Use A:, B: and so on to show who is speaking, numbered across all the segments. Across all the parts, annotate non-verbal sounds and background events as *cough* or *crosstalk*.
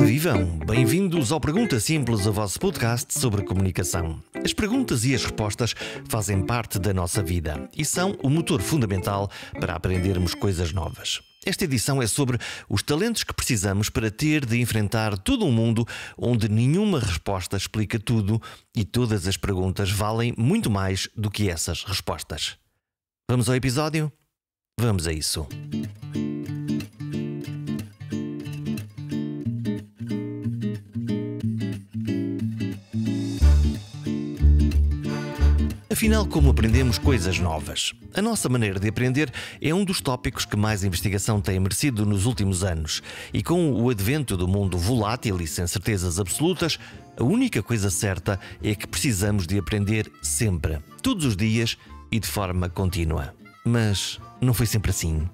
A: Vivam! Bem-vindos ao Pergunta Simples, o vosso podcast sobre comunicação. As perguntas e as respostas fazem parte da nossa vida e são o motor fundamental para aprendermos coisas novas. Esta edição é sobre os talentos que precisamos para ter de enfrentar todo um mundo onde nenhuma resposta explica tudo e todas as perguntas valem muito mais do que essas respostas. Vamos ao episódio? Vamos a isso. Afinal, como aprendemos coisas novas? A nossa maneira de aprender é um dos tópicos que mais investigação tem merecido nos últimos anos. E com o advento do mundo volátil e sem certezas absolutas, a única coisa certa é que precisamos de aprender sempre, todos os dias e de forma contínua. Mas não foi sempre assim.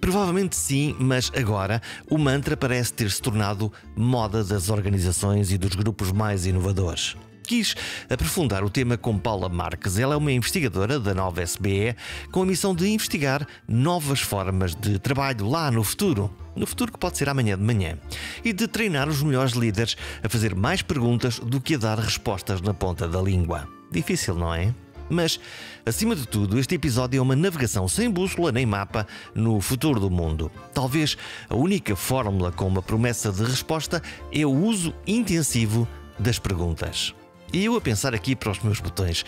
A: Provavelmente sim, mas agora o mantra parece ter se tornado moda das organizações e dos grupos mais inovadores quis aprofundar o tema com Paula Marques. Ela é uma investigadora da nova SBE com a missão de investigar novas formas de trabalho lá no futuro. No futuro que pode ser amanhã de manhã, e de treinar os melhores líderes a fazer mais perguntas do que a dar respostas na ponta da língua. Difícil, não é? Mas, acima de tudo, este episódio é uma navegação sem bússola nem mapa no futuro do mundo. Talvez a única fórmula com uma promessa de resposta é o uso intensivo das perguntas. E eu a pensar aqui para os meus botões: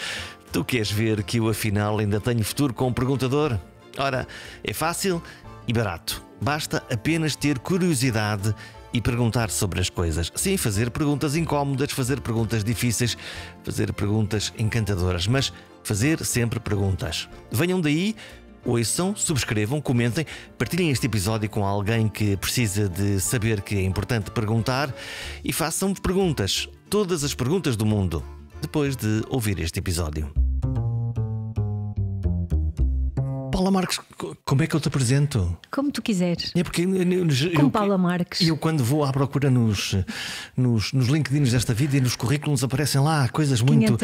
A: tu queres ver que eu afinal ainda tenho futuro com o um perguntador? Ora, é fácil e barato. Basta apenas ter curiosidade e perguntar sobre as coisas. Sim, fazer perguntas incómodas, fazer perguntas difíceis, fazer perguntas encantadoras, mas fazer sempre perguntas. Venham daí, ouçam, subscrevam, comentem, partilhem este episódio com alguém que precisa de saber que é importante perguntar e façam perguntas todas as perguntas do mundo depois de ouvir este episódio. Paula Marques, como é que eu te apresento?
B: Como tu quiseres. É porque eu, como Paula Marques.
A: Eu, quando vou à procura nos, nos, nos LinkedIn desta vida e nos currículos aparecem lá coisas muito.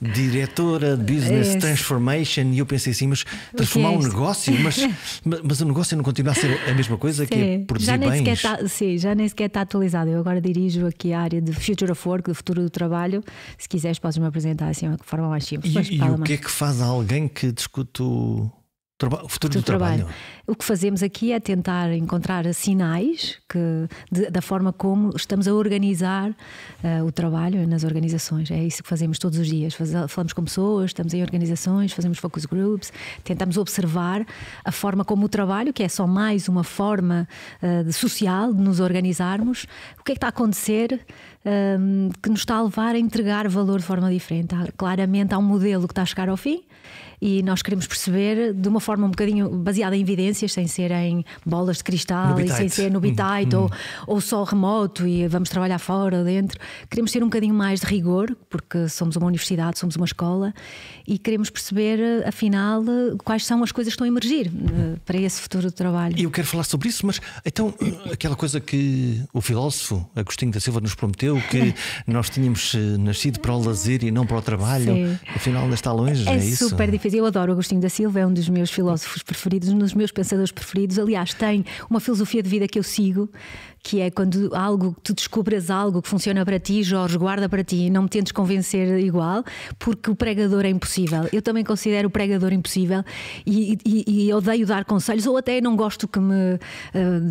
A: Diretora de Business é Transformation. E eu pensei assim, mas é transformar é um negócio, mas, *laughs* mas o negócio não continua a ser a mesma coisa sim. que é produzir já bens.
B: Tá, sim, já nem sequer está atualizado. Eu agora dirijo aqui a área de Future of Work, do futuro do trabalho. Se quiseres, podes me apresentar assim de forma mais simples. E, mas, e o que é
A: que faz alguém que discute o o futuro do, do trabalho. trabalho.
B: O que fazemos aqui é tentar encontrar sinais que, de, da forma como estamos a organizar uh, o trabalho nas organizações. É isso que fazemos todos os dias. Faz, falamos com pessoas, estamos em organizações, fazemos focus groups, tentamos observar a forma como o trabalho, que é só mais uma forma uh, de social de nos organizarmos, o que é que está a acontecer um, eh, que nos está a levar a entregar valor de forma diferente. Há, claramente há um modelo que está a chegar ao fim e nós queremos perceber de uma forma um bocadinho baseada em evidências, sem ser em bolas de cristal e sem ser no bitite hum, hum. ou, hum. ou só remoto e vamos trabalhar fora, dentro. Queremos ter um bocadinho mais de rigor, porque somos uma universidade, somos uma escola e queremos perceber, afinal, quais são as coisas que estão a emergir eh, para esse futuro de trabalho.
A: Eu quero falar sobre isso, mas então *coughs* aquela coisa que o filósofo Agostinho da Silva nos prometeu, que *laughs* nós tínhamos eh, nascido para o lazer e não para o trabalho, Sim. afinal ainda está longe, é, é isso? super
B: difícil. Pois eu adoro Agostinho da Silva, é um dos meus filósofos preferidos, um dos meus pensadores preferidos. Aliás, tem uma filosofia de vida que eu sigo, que é quando algo, tu descubras algo que funciona para ti, Jorge, guarda para ti, não me tentes convencer igual, porque o pregador é impossível. Eu também considero o pregador impossível e, e, e odeio dar conselhos, ou até não gosto que me uh,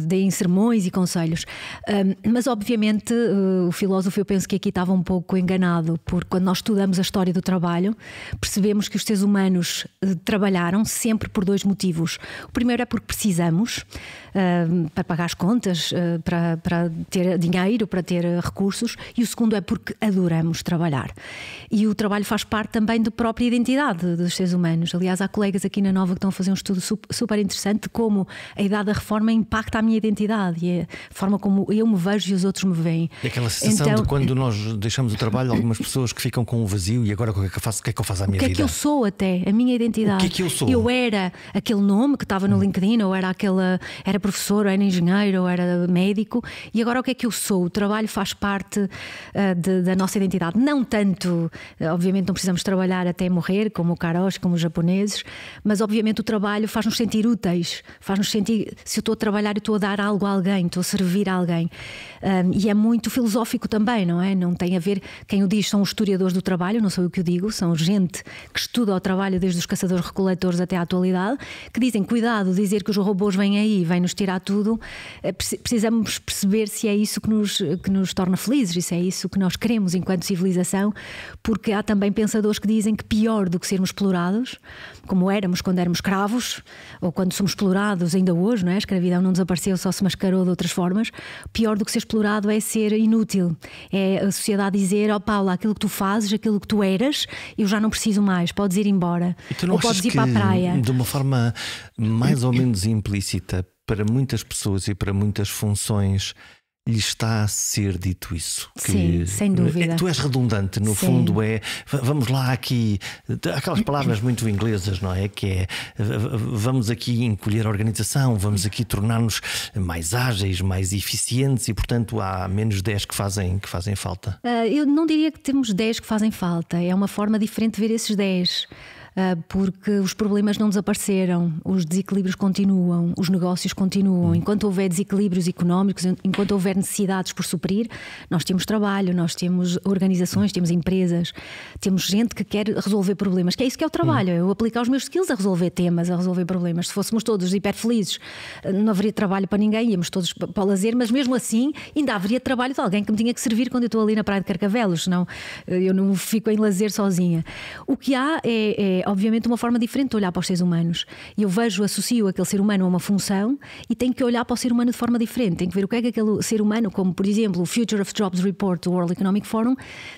B: deem sermões e conselhos. Um, mas, obviamente, uh, o filósofo, eu penso que aqui estava um pouco enganado, porque quando nós estudamos a história do trabalho, percebemos que os seres humanos uh, trabalharam sempre por dois motivos. O primeiro é porque precisamos para pagar as contas, uh, para, para ter dinheiro, para ter recursos, e o segundo é porque adoramos trabalhar. E o trabalho faz parte também da própria identidade dos seres humanos. Aliás, há colegas aqui na Nova que estão a fazer um estudo super interessante de como a idade da reforma impacta a minha identidade e a forma como eu me vejo e os outros me veem. E aquela sensação então... de quando
A: nós *laughs* deixamos o trabalho, algumas pessoas que ficam com o vazio e agora o que é que eu faço, o que é que eu à minha vida? O que é que eu
B: sou até, a minha identidade. O que é que eu sou? Eu era aquele nome que estava no hum. LinkedIn, ou era aquela. Era professor, era engenheiro, era médico, e agora o que é que eu sou? O trabalho faz parte uh, de, da nossa identidade. Não tanto, eh, obviamente, não precisamos trabalhar até morrer, como o Karosh, como os japoneses, mas obviamente o trabalho faz-nos sentir úteis, faz-nos sentir. Se eu estou a trabalhar, eu estou a dar algo a alguém, estou a servir a alguém. Um, e é muito filosófico também, não é? Não tem a ver. Quem o diz são os historiadores do trabalho, não sou eu que o digo, são gente que estuda o trabalho desde os caçadores-recoletores até à atualidade, que dizem: cuidado, dizer que os robôs vêm aí, vêm nos nos tirar tudo, eh, precisamos perceber se é isso que nos, que nos torna felizes, se é isso que nós queremos enquanto civilização, porque há também pensadores que dizem que pior do que sermos explorados, como éramos quando éramos escravos, ou quando somos explorados ainda hoje, não é? a escravidão não desapareceu, só se mascarou de outras formas, pior do que ser explorado é ser inútil, é a sociedade dizer, ó oh, Paula, aquilo que tu fazes, aquilo que tu eras, eu já não preciso mais, podes ir embora, ou podes ir para a praia. De
A: uma forma mais ou menos implícita, para muitas pessoas e para muitas funções lhe está a ser dito isso. Sim, sem dúvida. Tu és redundante, no Sim. fundo é vamos lá aqui, aquelas palavras *clears throat* muito inglesas, não é? Que é vamos aqui encolher a organização, vamos aqui tornar-nos mais ágeis, mais eficientes e, portanto, há menos 10 que fazem, que fazem falta.
B: Ah, eu não diria que temos 10 que fazem falta, é uma forma diferente de ver esses 10. Ah, porque os problemas não desapareceram, os desequilíbrios continuam, os negócios continuam. Enquanto houver desequilíbrios económicos, enquanto houver necessidades por suprir, nós temos trabalho, nós temos organizações, temos empresas, temos gente que quer resolver problemas, que é isso que é o trabalho, é eu aplicar os meus skills a resolver temas, a resolver problemas. Se fôssemos todos hiperfelizes, ah, não haveria trabalho para ninguém, íamos todos para o lazer, mas mesmo assim ainda haveria trabalho de alguém que me tinha que servir quando eu estou ali na Praia de Carcavelos, senão ah, eu não fico em lazer sozinha. O que há é, é obviamente, uma forma diferente de olhar para os seres humanos. Eu vejo, associo aquele ser humano a uma função e tenho que olhar para o ser humano de forma diferente. Tenho que ver o que é que aquele ser humano, como por exemplo o Future of Jobs Report do World Economic Forum,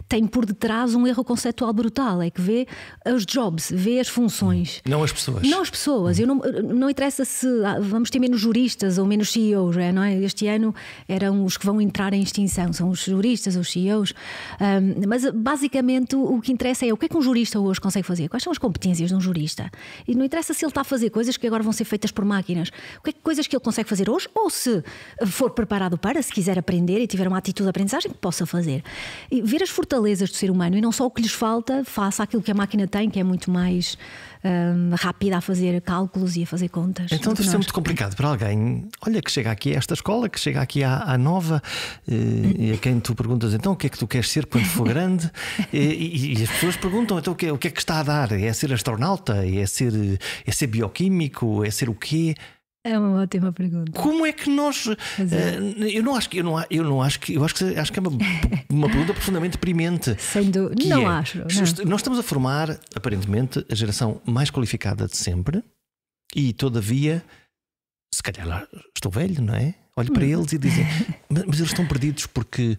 B: tem por detrás um erro conceptual brutal. É que vê os jobs, vê as funções.
A: Hum. Não as pessoas. Não as
B: pessoas. Eu não, não interessa se ah, vamos ter menos juristas ou menos CEOs, é, não é? Este ano eram os que vão entrar em extinção, são os juristas, os CEOs. Um, mas basicamente o que interessa é o que é que um jurista hoje consegue fazer, quais são as competências competências de um jurista. E não interessa se ele está a fazer coisas que agora vão ser feitas por máquinas. O que é que coisas que ele consegue fazer hoje, ou se for preparado para, se quiser aprender e tiver uma atitude de aprendizagem, que possa fazer. E ver as fortalezas do ser humano e não só o que lhes falta, faça aquilo que a máquina tem, que é muito mais um, rápida a fazer cálculos e a fazer contas. Então deve ser muito
A: complicado para alguém, olha, que chega aqui a esta escola, que chega aqui à, à nova, eh, e, a quem tu perguntas então o que é que tu queres ser quando for grande, e, e as pessoas perguntam então o que, é, o que é que está a dar? É ser astronauta? É ser, eh, é ser bioquímico? É ser o quê?
B: É uma ótima pergunta. Como é que nós. É.
A: Eh, eu não acho que. Eu não, eu não acho que. Eu acho que, acho que é uma, *laughs* uma pergunta profundamente deprimente. Sem dúvida. Não é, acho. Não. Nós estamos a formar, aparentemente, a geração mais qualificada de sempre e, todavia, se calhar estou velho, não é? Olho hum. para eles e dizem, *laughs* mas, mas eles estão perdidos porque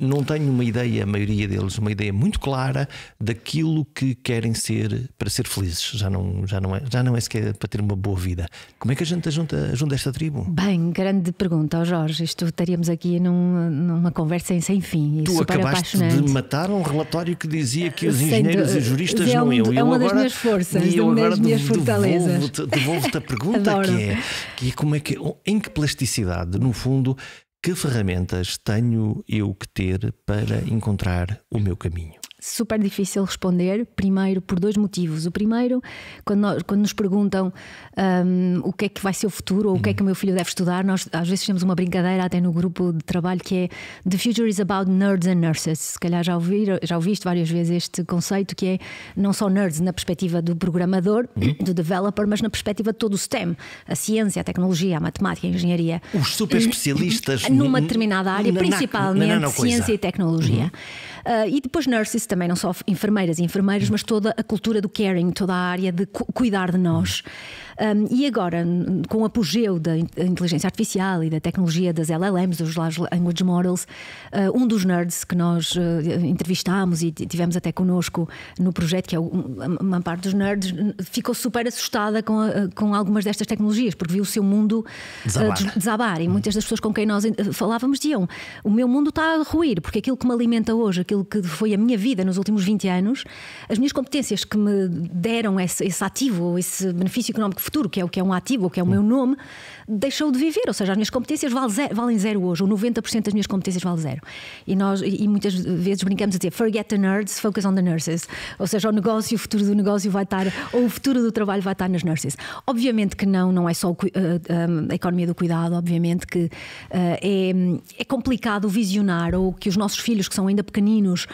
A: não têm uma ideia, a maioria deles, uma ideia muito clara daquilo que querem ser para ser felizes. Já não, já não, é, já não é sequer para ter uma boa vida. Como é que a gente junta, ajuda esta tribo?
B: Bem, grande pergunta oh Jorge. Isto estaríamos aqui num, numa conversa em sem fim. tu acabaste de
A: matar um relatório que dizia que os engenheiros Sendo, e juristas é um, não iam. É uma eu das agora, minhas forças, e eu é uma das minhas fortalezas. Devolvo-te devolvo a pergunta que é, que é como é que, em que plasticidade, no fundo, que ferramentas tenho eu que ter para encontrar
B: o meu caminho? super difícil responder, primeiro por dois motivos. O primeiro, quando, nós, quando nos perguntam um, o que é que vai ser o futuro ou o que é uhum. que o meu filho deve estudar, nós às vezes temos uma brincadeira até no grupo de trabalho que é The future is about nerds and nurses. Se calhar já, ouvir, já ouviste várias vezes este conceito que é não só nerds na perspectiva do programador, uhum. do developer, mas na perspectiva de todo o STEM, a ciência, a tecnologia, a matemática, a engenharia. Os super uhum. especialistas numa determinada área, principalmente ciência e tecnologia. Uh, e depois nurses também não só enfermeiras e enfermeiros, mas toda a cultura do caring, toda a área de cuidar de nós. Um, e agora, com o apogeu da inteligência artificial e da tecnologia das LLMs, dos Large Language Models, uh, um dos nerds que nós uh, entrevistámos e tivemos até connosco no projeto, que é uma parte dos nerds, ficou super assustada com, a, ah, com algumas destas tecnologias, porque viu o seu mundo desabar. Uh, desabar. E hum. muitas das pessoas com quem nós falávamos diziam: o meu mundo está a ruir, porque aquilo que me alimenta hoje, aquilo que foi a minha vida nos últimos 20 anos, as minhas competências que me deram esse, esse ativo, esse benefício económico futuro, que é o que é um ativo, o que é o meu nome, deixou de viver, ou seja, as minhas competências valem zero hoje, ou 90% das minhas competências valem zero. E nós e muitas vezes brincamos a dizer forget the nerds, focus on the nurses. Ou seja, o negócio, o futuro do negócio vai estar, ou o futuro do trabalho vai estar nas nurses. Obviamente que não, não é só eh, eh, a economia do cuidado, obviamente que eh, é, é complicado visionar ou que os nossos filhos, que são ainda pequeninos,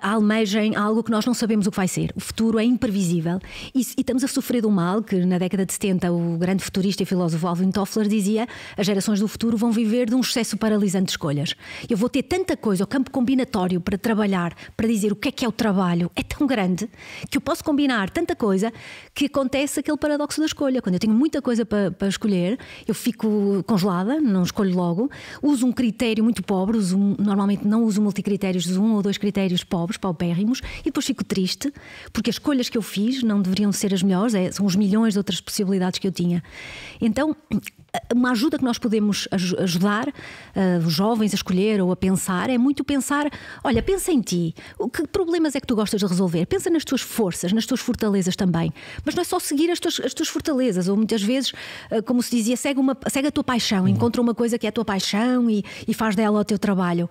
B: almejem algo que nós não sabemos o que vai ser. O futuro é imprevisível e, e estamos a sofrer do mal que na década de 70 o grande futurista e filósofo Alvin Toff Loeffler dizia, as gerações do futuro vão viver de um excesso paralisante de escolhas. Eu vou ter tanta coisa, o campo combinatório para trabalhar, para dizer o que é que é o trabalho, é tão grande que eu posso combinar tanta coisa que acontece aquele paradoxo da escolha. Quando eu tenho muita coisa para, para escolher, eu fico congelada, não escolho logo, uso um critério muito pobre, uso, normalmente não uso multicritérios, uso um ou dois critérios pobres, paupérrimos, e depois fico triste porque as escolhas que eu fiz não deveriam ser as melhores, é, são os milhões de outras possibilidades que eu tinha. Então, uma ajuda que nós podemos ajudar uh, os jovens a escolher ou a pensar é muito pensar: olha, pensa em ti, que problemas é que tu gostas de resolver? Pensa nas tuas forças, nas tuas fortalezas também. Mas não é só seguir as tuas, as tuas fortalezas, ou muitas vezes, uh, como se dizia, segue, uma, segue a tua paixão, uhum. encontra uma coisa que é a tua paixão e, e faz dela o teu trabalho.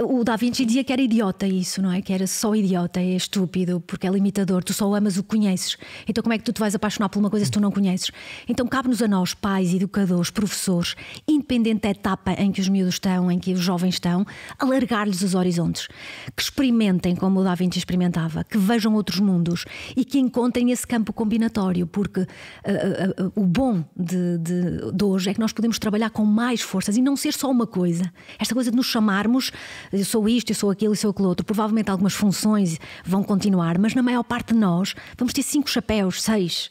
B: O Da Vinci dizia que era idiota isso, não é? Que era só idiota, é estúpido, porque é limitador, tu só amas o que conheces. Então, como é que tu te vais apaixonar por uma coisa se tu não conheces? Então, cabe-nos a nós, pais, educadores, os professores, independente da etapa em que os miúdos estão, em que os jovens estão, alargar-lhes os horizontes, que experimentem como o Da Vinci experimentava, que vejam outros mundos e que encontrem esse campo combinatório, porque uh, uh, uh, o bom de, de, de, hoje é que nós podemos trabalhar com mais forças e não ser só uma coisa. Esta coisa de nos chamarmos, eu sou isto, eu sou aquilo, eu sou aquilo outro, provavelmente algumas funções vão continuar, mas na maior parte de nós vamos ter cinco chapéus, seis.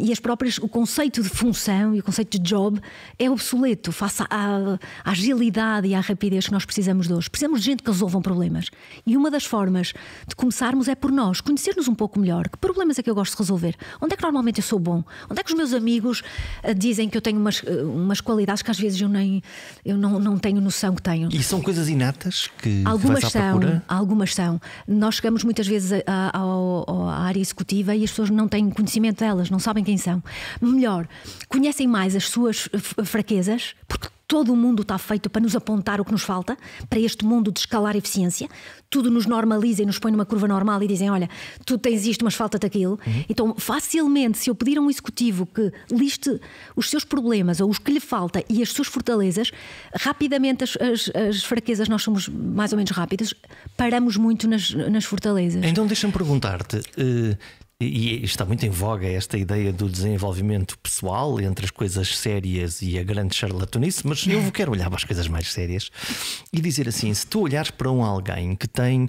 B: e as próprias, o conceito de função e o conceito de job é obsoleto face à, à agilidade e à rapidez que nós precisamos de hoje. Precisamos de gente que resolvam problemas. E uma das formas de começarmos é por nós, conhecermos um pouco melhor. Que problemas é que eu gosto de resolver? Onde é que normalmente eu sou bom? Onde é que os meus amigos eh, dizem que eu tenho umas, eh, umas qualidades que às vezes eu nem eu não, não tenho noção que tenho? E são coisas
A: inatas que algumas são, procura?
B: algumas são. Nós chegamos muitas vezes à, à, à área executiva e as pessoas não têm conhecimento delas, não sabem quem são. Melhor, conhecem mais as suas suas eh, fraquezas, porque todo o mundo está feito para nos apontar o que nos falta, para este mundo de escalar eficiência. Tudo nos normaliza e nos põe numa curva normal e dizem: olha, tu tens isto, mas falta-te aquilo. Uhum. Então, facilmente, se eu pedir a um executivo que liste os seus problemas ou os que lhe falta e as suas fortalezas, rapidamente as, as, as fraquezas, nós somos mais ou menos rápidos, paramos muito nas, nas fortalezas.
A: Então, deixa-me perguntar-te. Uh e está muito em voga esta ideia do desenvolvimento pessoal entre as coisas sérias e a grande charlatanice, mas eu *laughs* quero olhar para as coisas mais sérias e dizer assim: se tu olhares para um alguém que tem uh,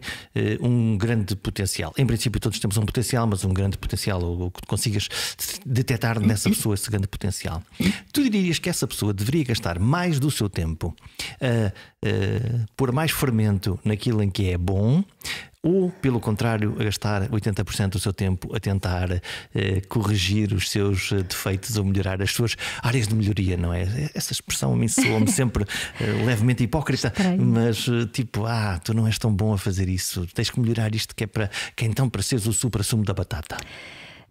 A: um grande potencial, em princípio todos temos um potencial, mas um grande potencial, ou que consigas detectar nessa *coughs* pessoa esse grande potencial, tu dirias que essa pessoa deveria gastar mais do seu tempo a uh, uh, pôr mais fermento naquilo em que é bom ou, pelo contrário, a gastar 80% do seu tempo a tentar eh, corrigir os seus eh, defeitos ou melhorar as suas áreas de melhoria, não é? Essa expressão me soa-me *laughs* sempre eh, levemente hipócrita, Estranho. mas tipo, ah, tu não és tão bom a fazer isso, tens que melhorar isto que é para que é então para seres o supra-sumo da batata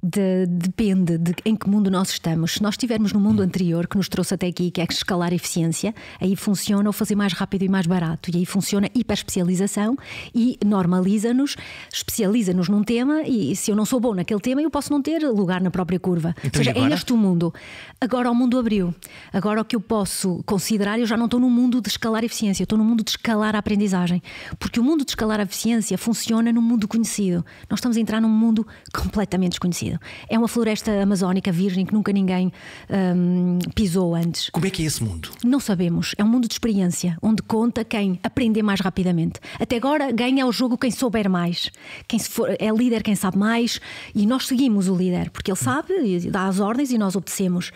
B: de, depende de em que mundo nós estamos. Se nós estivermos no mundo anterior, que nos trouxe até aqui, que é escalar eficiência, aí funciona o fazer mais rápido e mais barato. E aí funciona hiperespecialização e normaliza-nos, especializa-nos num tema. E se eu não sou bom naquele tema, eu posso não ter lugar na própria curva. Então, Ou seja, agora? é este o mundo. Agora o mundo abriu. Agora o que eu posso considerar, eu já não estou no mundo de escalar eficiência, eu estou no mundo de escalar a aprendizagem. Porque o mundo de escalar a eficiência funciona no mundo conhecido. Nós estamos a entrar num mundo completamente desconhecido. É uma floresta amazónica virgem que nunca ninguém um, pisou antes. Como é que é esse mundo? Não sabemos. É um mundo de experiência, onde conta quem aprender mais rapidamente. Até agora ganha o jogo quem souber mais. Quem for, é líder quem sabe mais e nós seguimos o líder, porque ele sabe, dá as ordens e nós obedecemos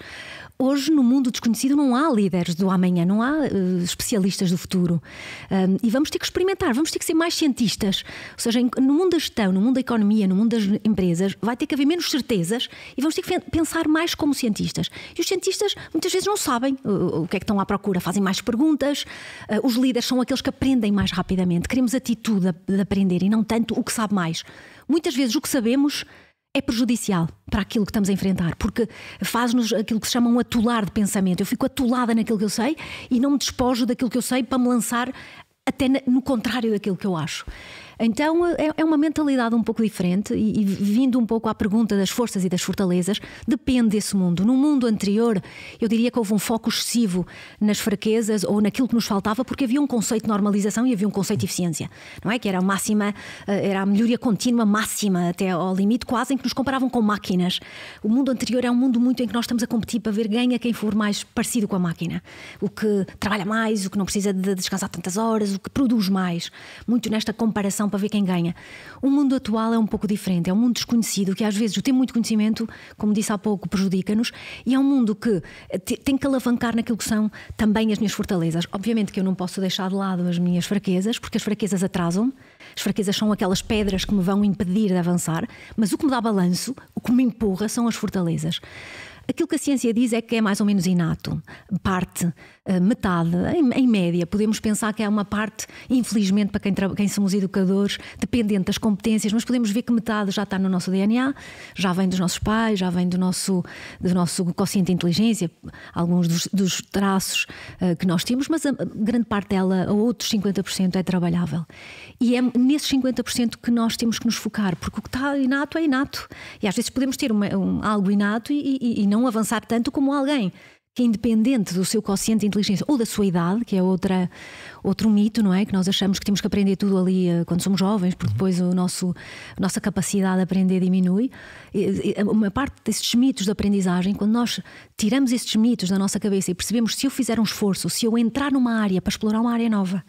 B: hoje, no mundo desconhecido, não há líderes do amanhã, não há uh, especialistas do futuro. Um, e vamos ter que experimentar, vamos ter que ser mais cientistas. Ou seja, no mundo da gestão, no mundo da economia, no mundo das empresas, vai ter que haver menos certezas e vamos ter que pensar mais como cientistas. E os cientistas muitas vezes não sabem uh, uh, o que é que estão à procura, fazem mais perguntas. Uh, os líderes são aqueles que aprendem mais rapidamente. Queremos atitude de aprender e não tanto o que sabe mais. Muitas vezes o que sabemos é prejudicial para aquilo que estamos a enfrentar, porque faz-nos aquilo que se chama um atolar de pensamento. Eu fico atolada naquilo que eu sei e não me despojo daquilo que eu sei para me lançar até no contrário daquilo que eu acho. Então é, é uma mentalidade um pouco diferente e, e, vindo um pouco à pergunta das forças e das fortalezas, depende desse mundo. No mundo anterior, eu diria que houve um foco excessivo nas fraquezas ou naquilo que nos faltava, porque havia um conceito de normalização e havia um conceito de eficiência, não é? Que era a máxima, eh, era a melhoria contínua máxima até ao limite, quase em que nos comparavam com máquinas. O mundo anterior é um mundo muito em que nós estamos a competir para ver ganha quem for mais parecido com a máquina, o que trabalha mais, o que não precisa de descansar tantas horas, o que produz mais, muito nesta comparação para ver quem ganha. O mundo atual é um pouco diferente, é um mundo desconhecido, que às vezes o ter muito conhecimento, como disse há pouco, prejudica-nos, e é um mundo que eh, tem que alavancar naquilo que são também as minhas fortalezas. Obviamente que eu não posso deixar de lado as minhas fraquezas, porque as fraquezas atrasam-me, as fraquezas são aquelas pedras que me vão impedir de avançar, mas o que me dá balanço, o que me empurra, são as fortalezas. Aquilo que a ciência diz é que é mais ou menos inato, parte eh, metade, em, em, média. Podemos pensar que é uma parte, infelizmente, para quem, quem somos educadores, dependente das competências, mas podemos ver que metade já está no nosso DNA, já vem dos nossos pais, já vem do nosso, do nosso consciente de inteligência, alguns dos, dos traços uh, que nós temos, mas a, grande parte dela, a outros 50%, é trabalhável. E é nesses 50% que nós temos que nos focar, porque o que está inato é inato. E às vezes podemos ter uma, um, algo inato e, e, e não avançar tanto como alguém que é independente do seu quociente de inteligência ou da sua idade, que é outra, outro mito, não é? Que nós achamos que temos que aprender tudo ali eh, quando somos jovens, porque uhum. depois o nosso, a nossa capacidade de aprender diminui. E, e, uma parte desses mitos de aprendizagem, quando nós tiramos esses mitos da nossa cabeça e percebemos se eu fizer um esforço, se eu entrar numa área para explorar uma área nova,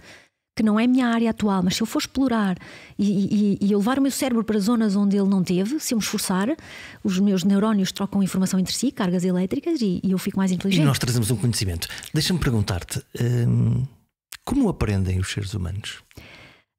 B: que não é a minha área atual, mas se eu for explorar e, e, e, levar o meu cérebro para zonas onde ele não teve, se eu me esforçar, os meus neurónios trocam informação entre si, cargas elétricas, e, e eu fico mais inteligente. E nós
A: trazemos um conhecimento. Deixa-me perguntar-te: hum, como aprendem os seres humanos?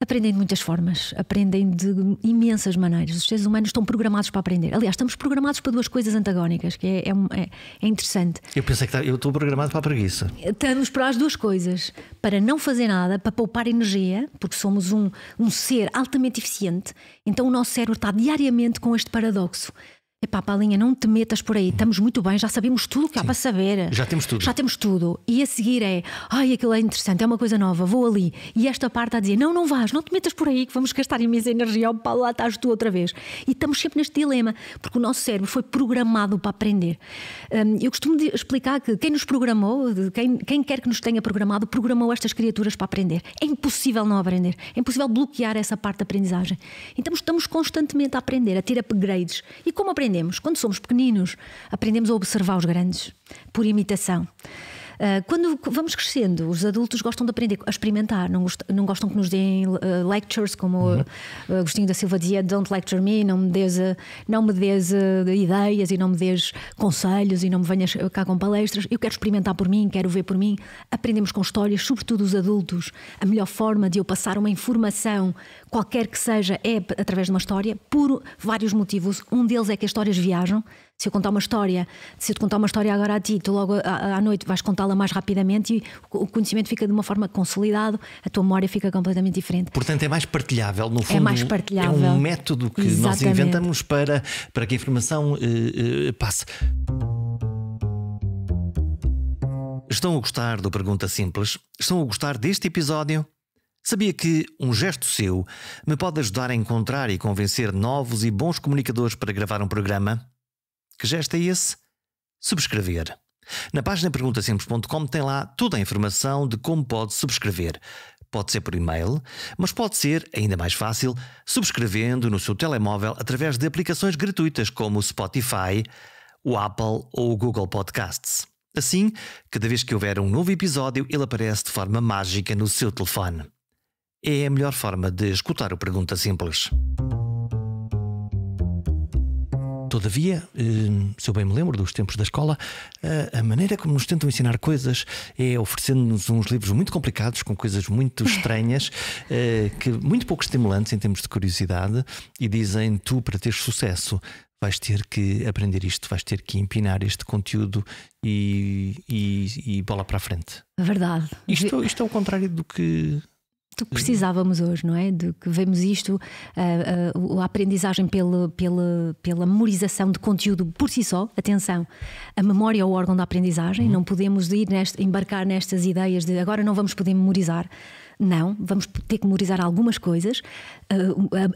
B: Aprendem de muitas formas, aprendem de imensas maneiras. Os seres humanos estão programados para aprender. Aliás, estamos programados para duas coisas antagónicas, que é, é, é, é interessante.
A: Eu pensei que tá, eu estou programado para a preguiça.
B: Estamos para as duas coisas: para não fazer nada, para poupar energia, porque somos um, um ser altamente eficiente. Então o nosso cérebro está diariamente com este paradoxo Epá, Paulinha, não te metas por aí, estamos muito bem, já sabemos tudo o que Sim. há para saber. Já temos tudo. Já temos tudo. E a seguir é, ai, aquilo é interessante, é uma coisa nova, vou ali. E esta parte a dizer, não, não vais, não te metas por aí, que vamos gastar imensa energia, o Paulo, lá estás tu outra vez. E estamos sempre neste dilema, porque o nosso cérebro foi programado para aprender. Hum, eu costumo explicar que quem nos programou, quem, quem quer que nos tenha programado, programou estas criaturas para aprender. É impossível não aprender, é impossível bloquear essa parte da aprendizagem. Então estamos constantemente a aprender, a ter upgrades. E como aprender? aprendemos? Quando somos pequeninos, aprendemos a observar os grandes, por imitação. Ah, quando vamos crescendo, os adultos gostam de aprender a experimentar, não, gostam, não gostam que nos deem ah, lectures, como uhum. Ah, Agostinho da Silva dizia: Don't lecture me, não me dês, não me des ideias e não me dês conselhos e não me venhas cá com palestras. Eu quero experimentar por mim, quero ver por mim. Aprendemos com histórias, sobretudo os adultos. A melhor forma de eu passar uma informação, qualquer que seja, é através de uma história, por vários motivos. Um deles é que as histórias viajam, se eu contar uma história, se eu te contar uma história agora a ti, tu logo à, noite vais contá-la mais rapidamente e o conhecimento fica de uma forma consolidado, a tua memória fica completamente diferente.
A: Portanto, é mais partilhável, no é fundo. É mais partilhável. É um método que Exatamente. nós inventamos para, para que a informação eh, eh, passe. Estão a gostar do Pergunta Simples? Estão a gostar deste episódio? Sabia que um gesto seu me pode ajudar a encontrar e convencer novos e bons comunicadores para gravar um programa? Que gesto é esse? Subscrever. Na página perguntasimples.com tem lá toda a informação de como pode subscrever. Pode ser por e-mail, mas pode ser, ainda mais fácil, subscrevendo no seu telemóvel através de aplicações gratuitas como o Spotify, o Apple ou o Google Podcasts. Assim, cada vez que houver um novo episódio, ele aparece de forma mágica no seu telefone. É a melhor forma de escutar o Pergunta Simples. Todavia, eh, se eu bem me lembro dos tempos da escola, eh, a maneira como nos tentam ensinar coisas é oferecendo-nos uns livros muito complicados, com coisas muito *laughs* estranhas, eh, que muito pouco estimulantes em termos de curiosidade, e dizem: tu, para ter sucesso, vais ter que aprender isto, vais ter que empinar este conteúdo e, e, e bola para a frente.
B: Verdade. Isto, isto é o contrário do que do que uhum. precisávamos hoje, não é? De que vemos isto, a, uh, a, uh, a, aprendizagem pela, pela, pela memorização de conteúdo por si só, atenção, a memória é o órgão da aprendizagem, uhum. não podemos ir neste, embarcar nestas ideias de agora não vamos poder memorizar. Não, vamos ter que memorizar algumas coisas. Ah,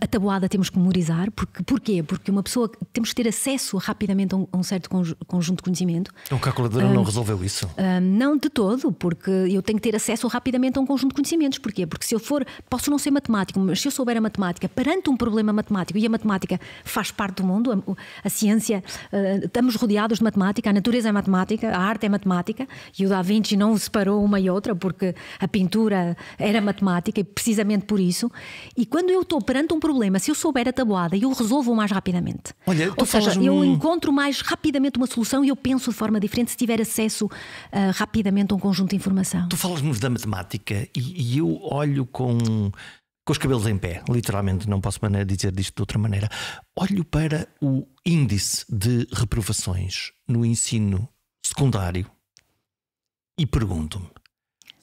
B: a tabuada temos que memorizar. Porque, porquê? Porque uma pessoa temos que ter acesso rapidamente a um, certo conjunto de conhecimento.
A: Então, o calculador um, não ah, resolveu isso?
B: Ah, não de todo, porque eu tenho que ter acesso rapidamente a um conjunto de conhecimentos. Porquê? Porque se eu for, posso não ser matemático, mas se eu souber a matemática perante um problema matemático, e a matemática faz parte do mundo, a, a ciência, uh, estamos rodeados de matemática, a natureza é matemática, a arte é matemática, e o Da Vinci não separou uma e outra, porque a pintura é era matemática, e precisamente por isso. E quando eu estou perante um problema, se eu souber a tabuada, eu resolvo mais rapidamente. Olha, Ou seja, eu encontro mais rapidamente uma solução e eu penso de forma diferente se tiver acesso uh, rapidamente a um conjunto de informação. Tu falas-nos
A: da matemática e, e eu olho com com os cabelos em pé, literalmente, não posso dizer disto de outra maneira. Olho para o índice de reprovações no ensino secundário e pergunto-me: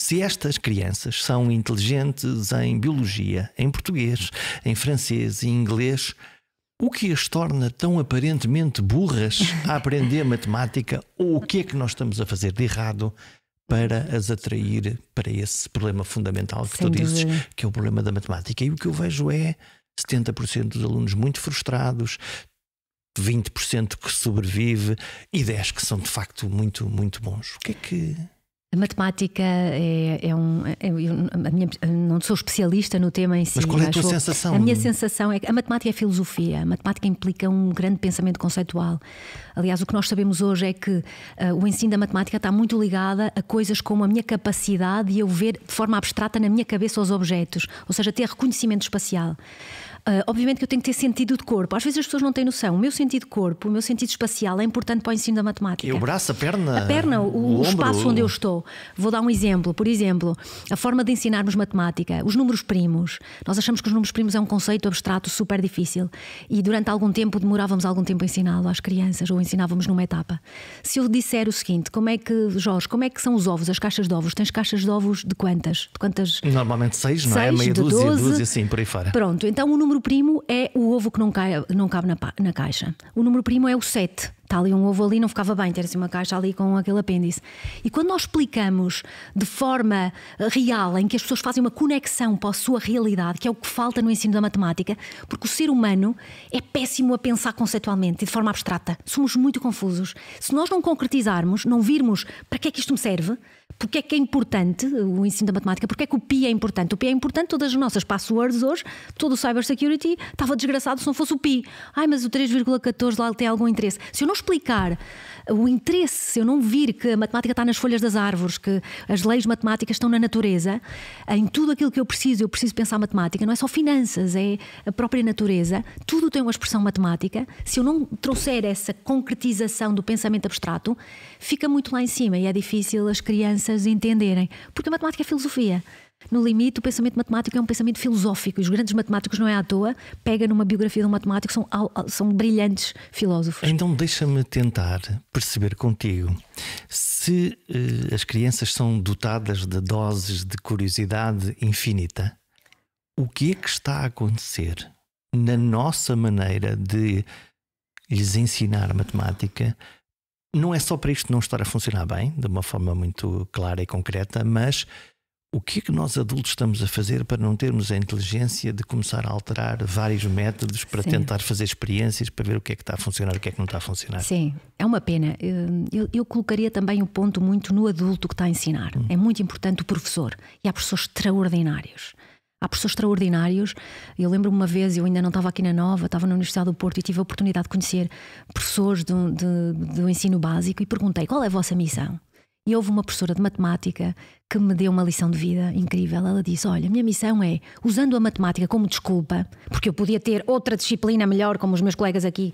A: se estas crianças são inteligentes em biologia, em português, em francês e inglês, o que as torna tão aparentemente burras a aprender *laughs* matemática ou o que é que nós estamos a fazer de errado para as atrair para esse problema fundamental que Sem tu dizes, dúvida. que é o problema da matemática? E o que eu vejo é 70% dos alunos muito frustrados, 20% que sobrevive e 10 que são de facto muito, muito bons. O
B: que é que. A matemática é, é um. É, eu, minha, não sou especialista no tema em si. Mas qual é a tua sensação? A minha sensação é que a matemática é filosofia. A matemática implica um grande pensamento conceitual. Aliás, o que nós sabemos hoje é que uh, o ensino da matemática está muito ligada a coisas como a minha capacidade de eu ver de forma abstrata na minha cabeça os objetos, ou seja, ter reconhecimento espacial. Ah, obviamente que eu tenho que ter sentido de corpo. Às vezes as pessoas não têm noção. O meu sentido de corpo, o meu sentido espacial é importante para o ensino da matemática. E o
A: braço, a perna. A perna, o, o, o espaço ombro. onde eu
B: estou. Vou dar um exemplo. Por exemplo, a forma de ensinarmos matemática, os números primos. Nós achamos que os números primos é um conceito abstrato super difícil. E durante algum tempo demorávamos algum tempo a ensiná-lo às crianças ou ensinávamos numa etapa. Se eu disser o seguinte, como é que, Jorge, como é que são os ovos, as caixas de ovos? Tens caixas de ovos de quantas? De quantas? Normalmente
A: seis, não é? Seis, Meia dúzia, 12. dúzia, assim, por aí fora.
B: Pronto, então o número número primo é o ovo que não, cai, não cabe na, na caixa. O número primo é o 7 está ali um ovo ali, não ficava bem ter assim uma caixa ali com aquele apêndice. E quando nós explicamos de forma eh, real, em que as pessoas fazem uma conexão para a sua realidade, que é o que falta no ensino da matemática, porque o ser humano é péssimo a pensar conceitualmente e de forma abstrata. Somos muito confusos. Se nós não concretizarmos, não virmos para que é que isto me serve, porque é que é importante eh, o ensino da matemática, porque é que o PI é importante. O PI é importante, todas as nossas passwords hoje, todo o cybersecurity estava desgraçado se não fosse o PI. Ai, mas o 3,14 lá tem algum interesse. Se eu não explicar o interesse, se eu não vir que a matemática está nas folhas das árvores, que as leis matemáticas estão na natureza, em tudo aquilo que eu preciso, eu preciso pensar matemática, não é só finanças, é a própria natureza, tudo tem uma expressão matemática. Se eu não trouxer essa concretização do pensamento abstrato, fica muito lá em cima e é difícil as crianças entenderem, porque a matemática é filosofia. No limite, o pensamento matemático é um pensamento filosófico. Os grandes matemáticos, não é à toa, pega numa biografia de um matemático, são, são brilhantes filósofos.
A: Então, deixa-me tentar perceber contigo se eh, as crianças são dotadas de doses de curiosidade infinita. O que é que está a acontecer na nossa maneira de lhes ensinar matemática não é só para isto não estar a funcionar bem, de uma forma muito clara e concreta, mas o que é que nós adultos estamos a fazer para não termos a inteligência de começar a alterar vários métodos para Sim. tentar fazer experiências para ver o que é que está a funcionar e o que é que não está a funcionar? Sim,
B: é uma pena. Eh, eu, eu colocaria também o um ponto muito no adulto que está a ensinar. Hum. É muito importante o professor. E há professores extraordinários. Há professores extraordinários. Eu lembro me uma vez, eu ainda não estava aqui na Nova, estava na Universidade do Porto e tive a oportunidade de conhecer professores do, do ensino básico e perguntei qual é a vossa missão. E houve uma professora de matemática que me deu uma lição de vida incrível. Ela disse: Olha, a minha missão é, usando a matemática como desculpa, porque eu podia ter outra disciplina melhor, como os meus colegas aqui,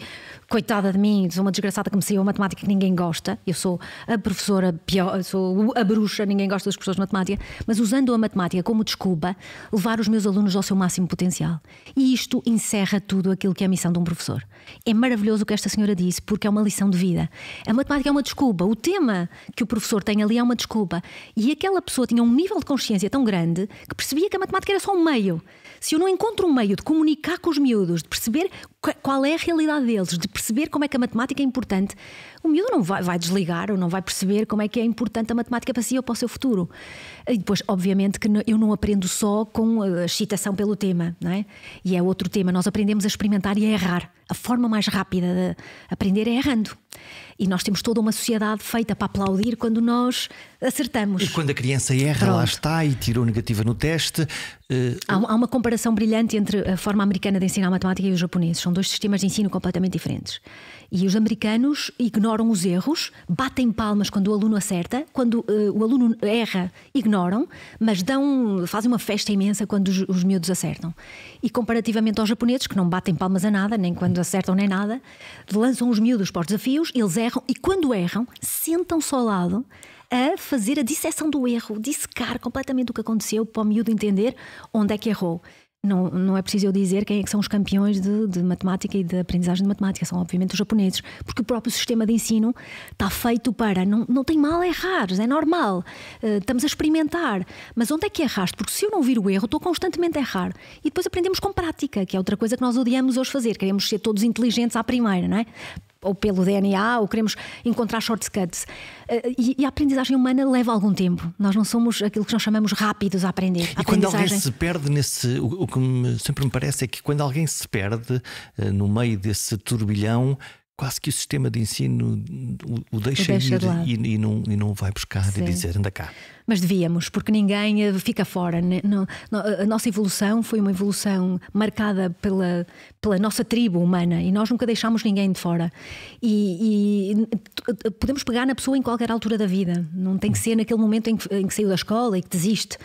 B: coitada de mim, sou uma desgraçada que me saiu a matemática que ninguém gosta, eu sou a professora pior, sou a bruxa, ninguém gosta das pessoas de matemática, mas usando a matemática como desculpa, levar os meus alunos ao seu máximo potencial. E isto encerra tudo aquilo que é a missão de um professor. É maravilhoso o que esta senhora disse, porque é uma lição de vida. A matemática é uma desculpa, o tema que o professor tem ali é uma desculpa. E aquela aquela pessoa tinha um nível de consciência tão grande que percebia que a matemática era só um meio. Se eu não encontro um meio de comunicar com os miúdos, de perceber qual é a realidade deles, de perceber como é que a matemática é importante, o miúdo não vai, vai desligar ou não vai perceber como é que é importante a matemática para si ou para o seu futuro. E depois, obviamente, que eu não aprendo só com a excitação pelo tema, não é? E é outro tema. Nós aprendemos a experimentar e a errar. A forma mais rápida de aprender é errando. E nós temos toda uma sociedade feita para aplaudir quando nós acertamos. E
A: quando a criança erra, Pronto. lá está e tirou negativa no teste. Uh...
B: Há, há, uma comparação brilhante entre a forma americana de ensinar matemática e os japoneses. São dois sistemas de ensino completamente diferentes. E os americanos ignoram os erros, batem palmas quando o aluno acerta, quando uh, o aluno erra, ignoram, mas dão, fazem uma festa imensa quando os, os miúdos acertam. E comparativamente aos japoneses, que não batem palmas a nada, nem quando acertam nem nada, lançam os miúdos para os desafios, eles erram e quando erram, sentam-se ao lado a fazer a disseção do erro, dissecar completamente o que aconteceu para o miúdo entender onde é que errou. Não, não é preciso eu dizer quem é que são os campeões de, de, matemática e de aprendizagem de matemática, são obviamente os japoneses, porque o próprio sistema de ensino está feito para. Não, não tem mal errar, é normal, uh, estamos a experimentar, mas onde é que erraste? Porque se eu não vir o erro, estou constantemente a errar. E depois aprendemos com prática, que é outra coisa que nós odiamos hoje fazer, queremos ser todos inteligentes à primeira, não é? ou pelo DNA, ou queremos encontrar shortcuts. Eh, e a aprendizagem humana leva algum tempo. Nós não somos aquilo que nós chamamos rápidos a aprender. E a quando alguém se
A: perde nesse. O que sempre me parece é que quando alguém se perde eh, no meio desse turbilhão, quase que o sistema de ensino o, o deixa, deixa ir de e, e, não, e não vai buscar Sim. e dizer anda cá.
B: Mas devíamos, porque ninguém eh, fica fora. Né? a nossa evolução foi uma evolução marcada pela, pela nossa tribo humana e nós nunca deixámos ninguém de fora. E, e podemos pegar na pessoa em qualquer altura da vida, não tem que hum. ser naquele momento em que, em que saiu da escola e que desiste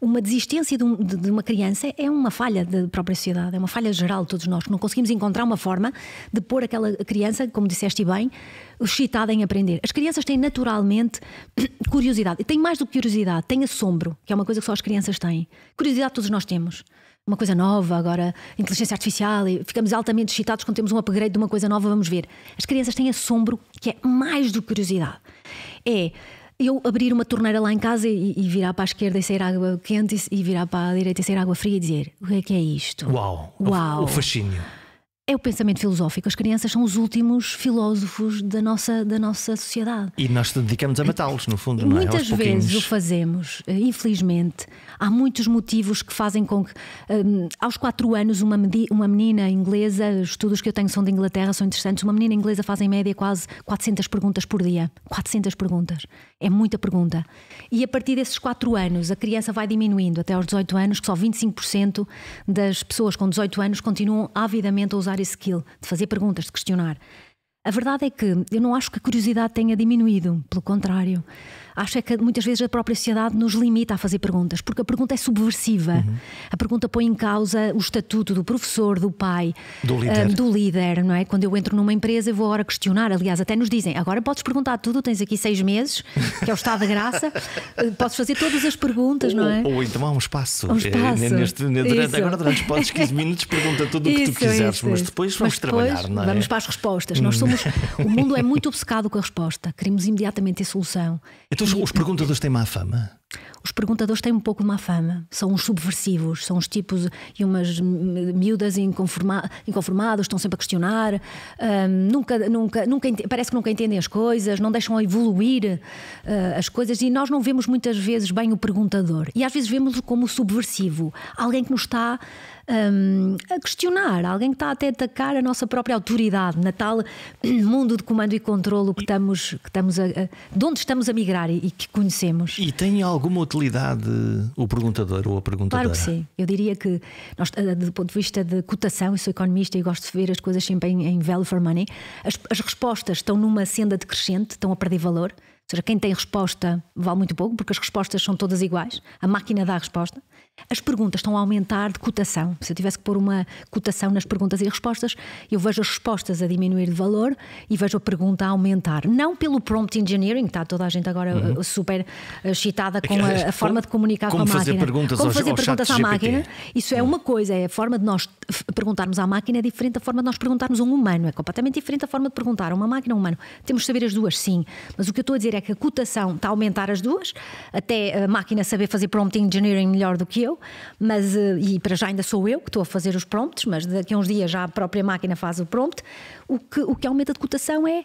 B: uma desistência de, um, de, de, uma criança é uma falha da própria sociedade, é uma falha geral de todos nós, que não conseguimos encontrar uma forma de pôr aquela criança, como disseste bem, excitada em aprender. As crianças têm naturalmente *coughs* curiosidade, e têm mais do que curiosidade, têm assombro, que é uma coisa que só as crianças têm. Curiosidade todos nós temos uma coisa nova, agora inteligência artificial, e ficamos altamente excitados quando temos um upgrade de uma coisa nova, vamos ver. As crianças têm assombro que é mais do que curiosidade. É eu abrir uma torneira lá em casa e, e virar para a esquerda e sair água quente e, virar para a direita e sair água fria e dizer: o que é que é isto?
A: Uau! Uau. o fascínio
B: é o pensamento filosófico. As crianças são os últimos filósofos da nossa, da nossa sociedade.
A: E nós dedicamos a matá-los, no fundo, não Muitas é? Muitas vezes o
B: fazemos, eh, infelizmente. Há muitos motivos que fazem com que. Um, ehm, aos 4 anos, uma, uma menina inglesa, estudos que eu tenho são de Inglaterra, são interessantes, uma menina inglesa faz em média quase 400 perguntas por dia. 400 perguntas. É muita pergunta. E a partir desses 4 anos, a criança vai diminuindo até aos 18 anos, que só 25% das pessoas com 18 anos continuam avidamente a usar esse skill de fazer perguntas, de questionar. A verdade é que eu não acho que a curiosidade tenha diminuído, pelo contrário acho é que muitas vezes a própria sociedade nos limita a fazer perguntas, porque a pergunta é subversiva. Uhum. A pergunta põe em causa o estatuto do professor, do pai, do ah, líder. do líder, não é? Quando eu entro numa empresa, eu vou agora questionar. Aliás, até nos dizem: agora podes perguntar tudo, tens aqui seis meses, que é o estado de graça, *laughs* eh, podes fazer todas as perguntas, não é?
A: Ou então há um espaço. Um eh, espaço. É, neste, durante, agora, durante os podes 15 minutos, pergunta tudo o que isso, tu quiseres, isso, mas depois vamos mas depois trabalhar, não é? Vamos para as respostas. Nós somos. Uhum. o mundo
B: é muito obcecado com a resposta, queremos imediatamente ter solução.
A: Então, então os, e... os perguntadores têm má fama?
B: Os perguntadores têm um pouco de má fama, são uns subversivos, são uns tipos e umas miúdas inconforma, inconformados, estão sempre a questionar, hum, nunca, nunca, nunca parece que nunca entendem as coisas, não deixam evoluir uh, as coisas e nós não vemos muitas vezes bem o perguntador e às vezes vemos-lo como subversivo, alguém que nos está um, a questionar, alguém que está até a atacar a nossa própria autoridade, na tal *clears throat* mundo de comando e controlo que estamos, que estamos a, a, de onde estamos a migrar e, e, que conhecemos. E
A: tem alguma utilidade o perguntador ou a perguntadora? Claro que sim.
B: Eu diria que, nós, eh, do ponto de vista de cotação, eu sou economista e gosto de ver as coisas sempre em, em value for money, as, as respostas estão numa senda decrescente, estão a perder valor. Ou seja, quem tem resposta vale muito pouco, porque as respostas são todas iguais. A máquina dá a resposta. As perguntas estão a aumentar de cotação. Se eu tivesse que pôr uma cotação nas perguntas e respostas, eu vejo as respostas a diminuir de valor e vejo a pergunta a aumentar. Não pelo prompt engineering, está toda a gente agora uhum. Uh, super uh, excitada é com a, a forma de comunicar com a máquina. Fazer perguntas como fazer perguntas à máquina. Isso é uhum. uma coisa, é a forma de nós perguntarmos à máquina é diferente da forma de nós perguntarmos a um humano. É completamente diferente da forma de perguntar a uma máquina a um humano. Temos de saber as duas, sim. Mas o que eu estou a dizer é que a cotação está a aumentar as duas, até a máquina saber fazer prompt engineering melhor do que eu eu, mas eh, e para já ainda sou eu que estou a fazer os prompts, mas daqui a uns dias já a própria máquina faz o prompt. O que, o que aumenta de cotação é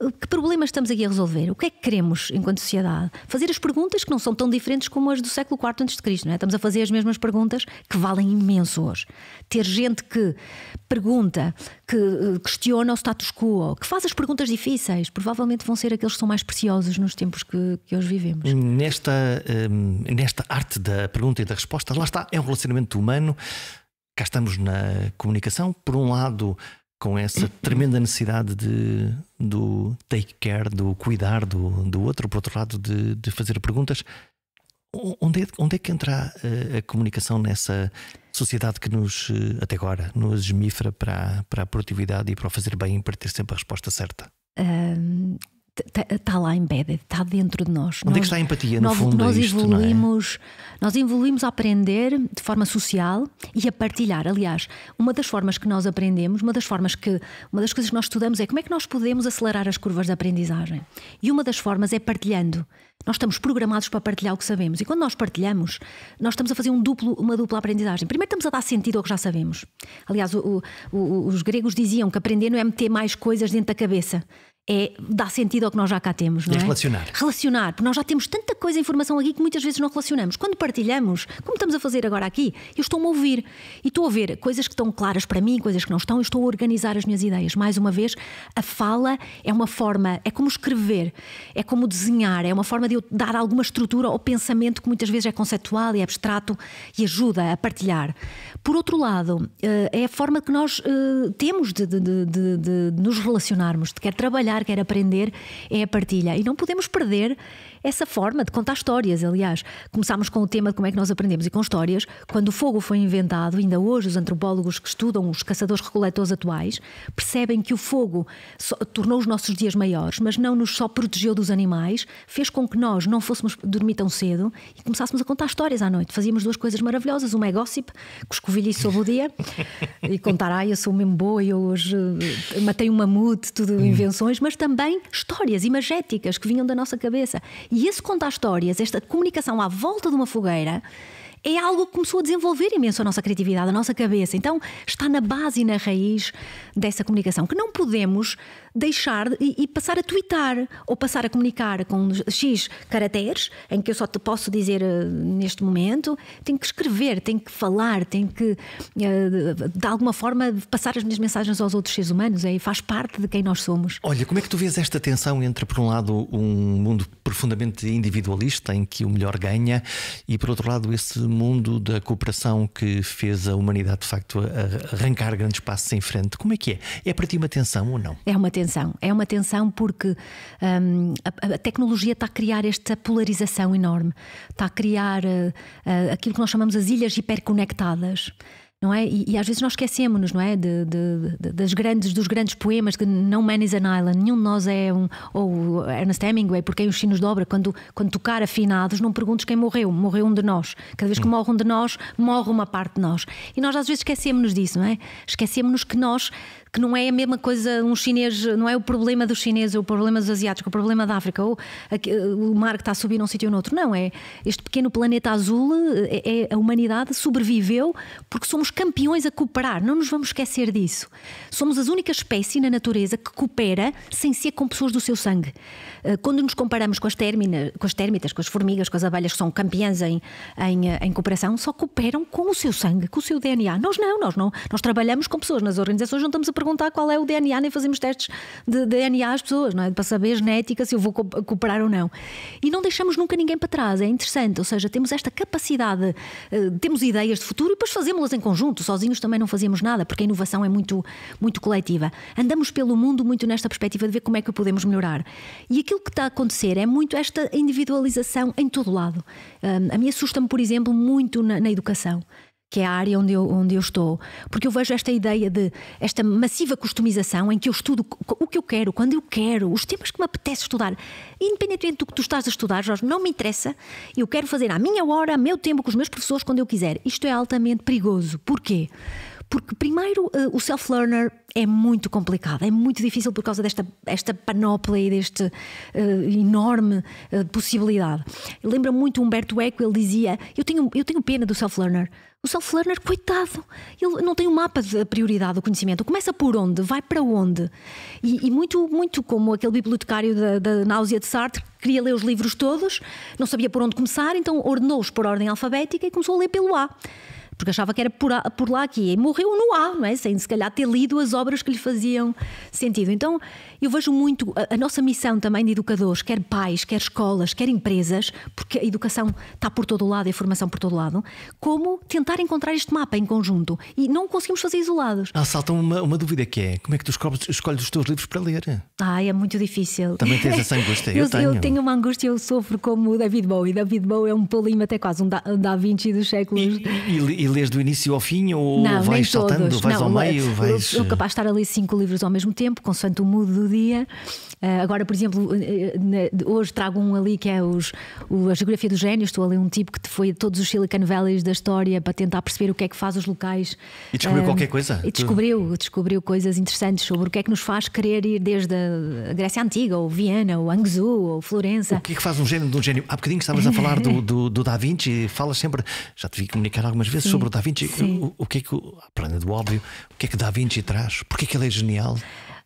B: eh, que problemas estamos aqui a resolver? O que é que queremos enquanto sociedade? Fazer as perguntas que não são tão diferentes como as do século IV Cristo, não é? Estamos a fazer as mesmas perguntas que valem imenso hoje. Ter gente que pergunta, que eh, questiona o status quo, que faz as perguntas difíceis, provavelmente vão ser aqueles que são mais preciosos nos tempos que, que hoje vivemos.
A: Nesta, hum, nesta arte da pergunta e da resposta, lá está, é um relacionamento humano. Cá estamos na comunicação. Por um lado, com essa tremenda necessidade de, do take care, do cuidar do, do outro, por outro lado, de, de fazer perguntas. Onde é, onde é que entra a, eh, a, comunicação nessa sociedade que nos, eh, até agora, nos esmifra para, para a produtividade e para o fazer bem, para ter sempre a resposta certa?
B: Um, está lá embedded, está dentro de nós. Onde nós, é que está a empatia, no nós, fundo? Nós, é isto, é? evoluímos, é? nós evoluímos a aprender de forma social e a partilhar. Aliás, uma das formas que nós aprendemos, uma das formas que, uma das coisas que nós estudamos é como é que nós podemos acelerar as curvas de aprendizagem. E uma das formas é partilhando. Nós estamos programados para partilhar o que sabemos. E quando nós partilhamos, nós estamos a fazer um duplo, uma dupla aprendizagem. Primeiro, estamos a dar sentido ao que já sabemos. Aliás, o, o, os gregos diziam que aprender não é meter mais coisas dentro da cabeça, é dar sentido ao que nós já cá temos, não é, é? Relacionar. Relacionar, porque nós já temos tanta coisa, informação aqui que muitas vezes não relacionamos. Quando partilhamos, como estamos a fazer agora aqui, eu estou-me a ouvir e estou a ver coisas que estão claras para mim, coisas que não estão, e estou a organizar as minhas ideias. Mais uma vez, a fala é uma forma, é como escrever, é como desenhar, é uma forma de eu dar alguma estrutura ao pensamento que muitas vezes é conceptual e é abstrato e ajuda a partilhar. Por outro lado, eh, é a forma que nós eh, temos de, de, de, de nos relacionarmos, de quer trabalhar quer aprender, é a partilha. E não podemos perder essa forma de contar histórias, aliás. Começámos com o tema de como é que nós aprendemos e com histórias. Quando o fogo foi inventado, ainda hoje os antropólogos que estudam os caçadores-recoletores atuais percebem que o fogo tornou os nossos dias maiores, mas não nos só protegeu dos animais, fez com que nós não fôssemos dormir tão cedo e começássemos a contar histórias à noite. Fazíamos duas coisas maravilhosas: uma é gossip, coscovilhice sobre o dia *laughs* e contar, ai, eu sou mesmo boa, eu hoje eh, matei um mamute, tudo hum. invenções, mas também histórias imagéticas que vinham da nossa cabeça. E e esse contar histórias, esta comunicação à volta de uma fogueira, é algo que começou a desenvolver imenso a nossa criatividade, a nossa cabeça. Então está na base e na raiz dessa comunicação, que não podemos deixar e, e, passar a twittar ou passar a comunicar com X caracteres, em que eu só te posso dizer uh, neste momento, tenho que escrever, tenho que falar, tenho que uh, de alguma forma passar as minhas mensagens aos outros seres humanos, aí é, faz parte de quem nós somos.
A: Olha, como é que tu vês esta tensão entre, por um lado, um mundo profundamente individualista em que o melhor ganha e, por outro lado, esse mundo da cooperação que fez a humanidade de facto arrancar grandes passos em frente? Como é que é? É para ti uma tensão ou não?
B: É uma tensão tensão. É uma tensão porque um, a, a, tecnologia está a criar esta polarização enorme, está a criar uh, uh, aquilo que nós chamamos as ilhas hiperconectadas. Não é? e, e às vezes nós esquecemos-nos não é? De, de, de, das grandes, dos grandes poemas que No Man is an Island, nenhum de nós é um, ou Ernest Hemingway, porque é os sinos dobra, quando, quando tocar afinados, não perguntes quem morreu, morreu um de nós. Cada vez que hum. morre um de nós, morre uma parte de nós. E nós às vezes esquecemos-nos disso, não é? Esquecemos-nos que nós que não é a mesma coisa um chinês, não é o problema dos chineses, é o problema dos asiáticos, é o problema da África, ou aqui, eh, o mar que está a subir num sítio ou noutro. Não, é este pequeno planeta azul, eh, é, é, a humanidade sobreviveu porque somos campeões a cooperar, não nos vamos esquecer disso. Somos as únicas espécies na natureza que coopera sem ser com pessoas do seu sangue. Eh, quando nos comparamos com as, términa, com as térmitas, com as formigas, com as abelhas que são campeãs em, em, em cooperação, só cooperam com o seu sangue, com o seu DNA. Nós não, nós não. Nós trabalhamos com pessoas nas organizações, não estamos a perguntar perguntar qual é o DNA, nem fazemos testes de DNA às pessoas, não é? para saber genética se eu vou cooperar ou não. E não deixamos nunca ninguém para trás, é interessante, ou seja, temos esta capacidade, eh, temos ideias de futuro e depois fazemos-las em conjunto, sozinhos também não fazemos nada, porque a inovação é muito, muito coletiva. Andamos pelo mundo muito nesta perspectiva de ver como é que podemos melhorar. E aquilo que está a acontecer é muito esta individualização em todo lado. a mim assusta-me, por exemplo, muito na, na educação que é a área onde eu, onde eu estou. Porque eu vejo esta ideia de esta massiva customização em que eu estudo o que eu quero, quando eu quero, os temas que me apetece estudar. Independentemente do que tu estás a estudar, Jorge, não me interessa. Eu quero fazer à minha hora, a meu tempo, com os meus professores, quando eu quiser. Isto é altamente perigoso. Porquê? Porque, primeiro, eh, o self-learner é muito complicado, é muito difícil por causa desta esta panóplia e deste uh, enorme uh, possibilidade. Lembra muito Humberto Eco, ele dizia: Eu tenho, eu tenho pena do self-learner, o self-learner, coitado, ele não tem um mapa de prioridade do conhecimento. Começa por onde? Vai para onde? E, e muito, muito como aquele bibliotecário da, da náusea de Sartre, queria ler os livros todos, não sabia por onde começar, então ordenou-os por ordem alfabética e começou a ler pelo A porque achava que era por, por lá que ia. E morreu no ar, é? sem se calhar ter lido as obras que lhe faziam sentido. Então eu vejo muito a, a, nossa missão também de educadores, quer pais, quer escolas, quer empresas, porque a educação está por todo o lado e a formação por todo o lado, como tentar encontrar este mapa em conjunto. E não conseguimos fazer isolados. Ah,
A: salta uma, uma dúvida que é: como é que tu escolhes, os teus livros para ler?
B: Ah, é muito difícil. Também tens essa angústia? eu, *laughs* eu, tenho. eu tenho uma angústia, eu sofro como David Bowie. David Bowie é um polima, até quase um Da, um da Vinci dos séculos. E,
A: e, e lês do início ao fim ou não, vais saltando, vais não, ao meio? Vais... Eu, eu, capaz
B: de estar a ler cinco livros ao mesmo tempo, consoante o mudo do dia, eh, agora, por exemplo, eh, eh, hoje trago um ali que é os, a geografia dos génios. Estou ali um tipo que foi a todos os Silicon Valleys da história para tentar perceber o que é que faz os locais. E descobriu um, qualquer coisa? E descobriu, descobriu coisas interessantes sobre o que é que nos faz querer ir desde a Grécia Antiga, ou Viena, ou Hangzhou, ou Florença. O que
A: é que faz um gênio de um gênio? Há bocadinho estavas a falar do, do, do Da Vinci, falas sempre, já te vi comunicar algumas vezes sim, sobre o Da Vinci. O, o, que é que, aprenda do óbvio, o que é que Da Vinci traz? Porquê é que ele é genial?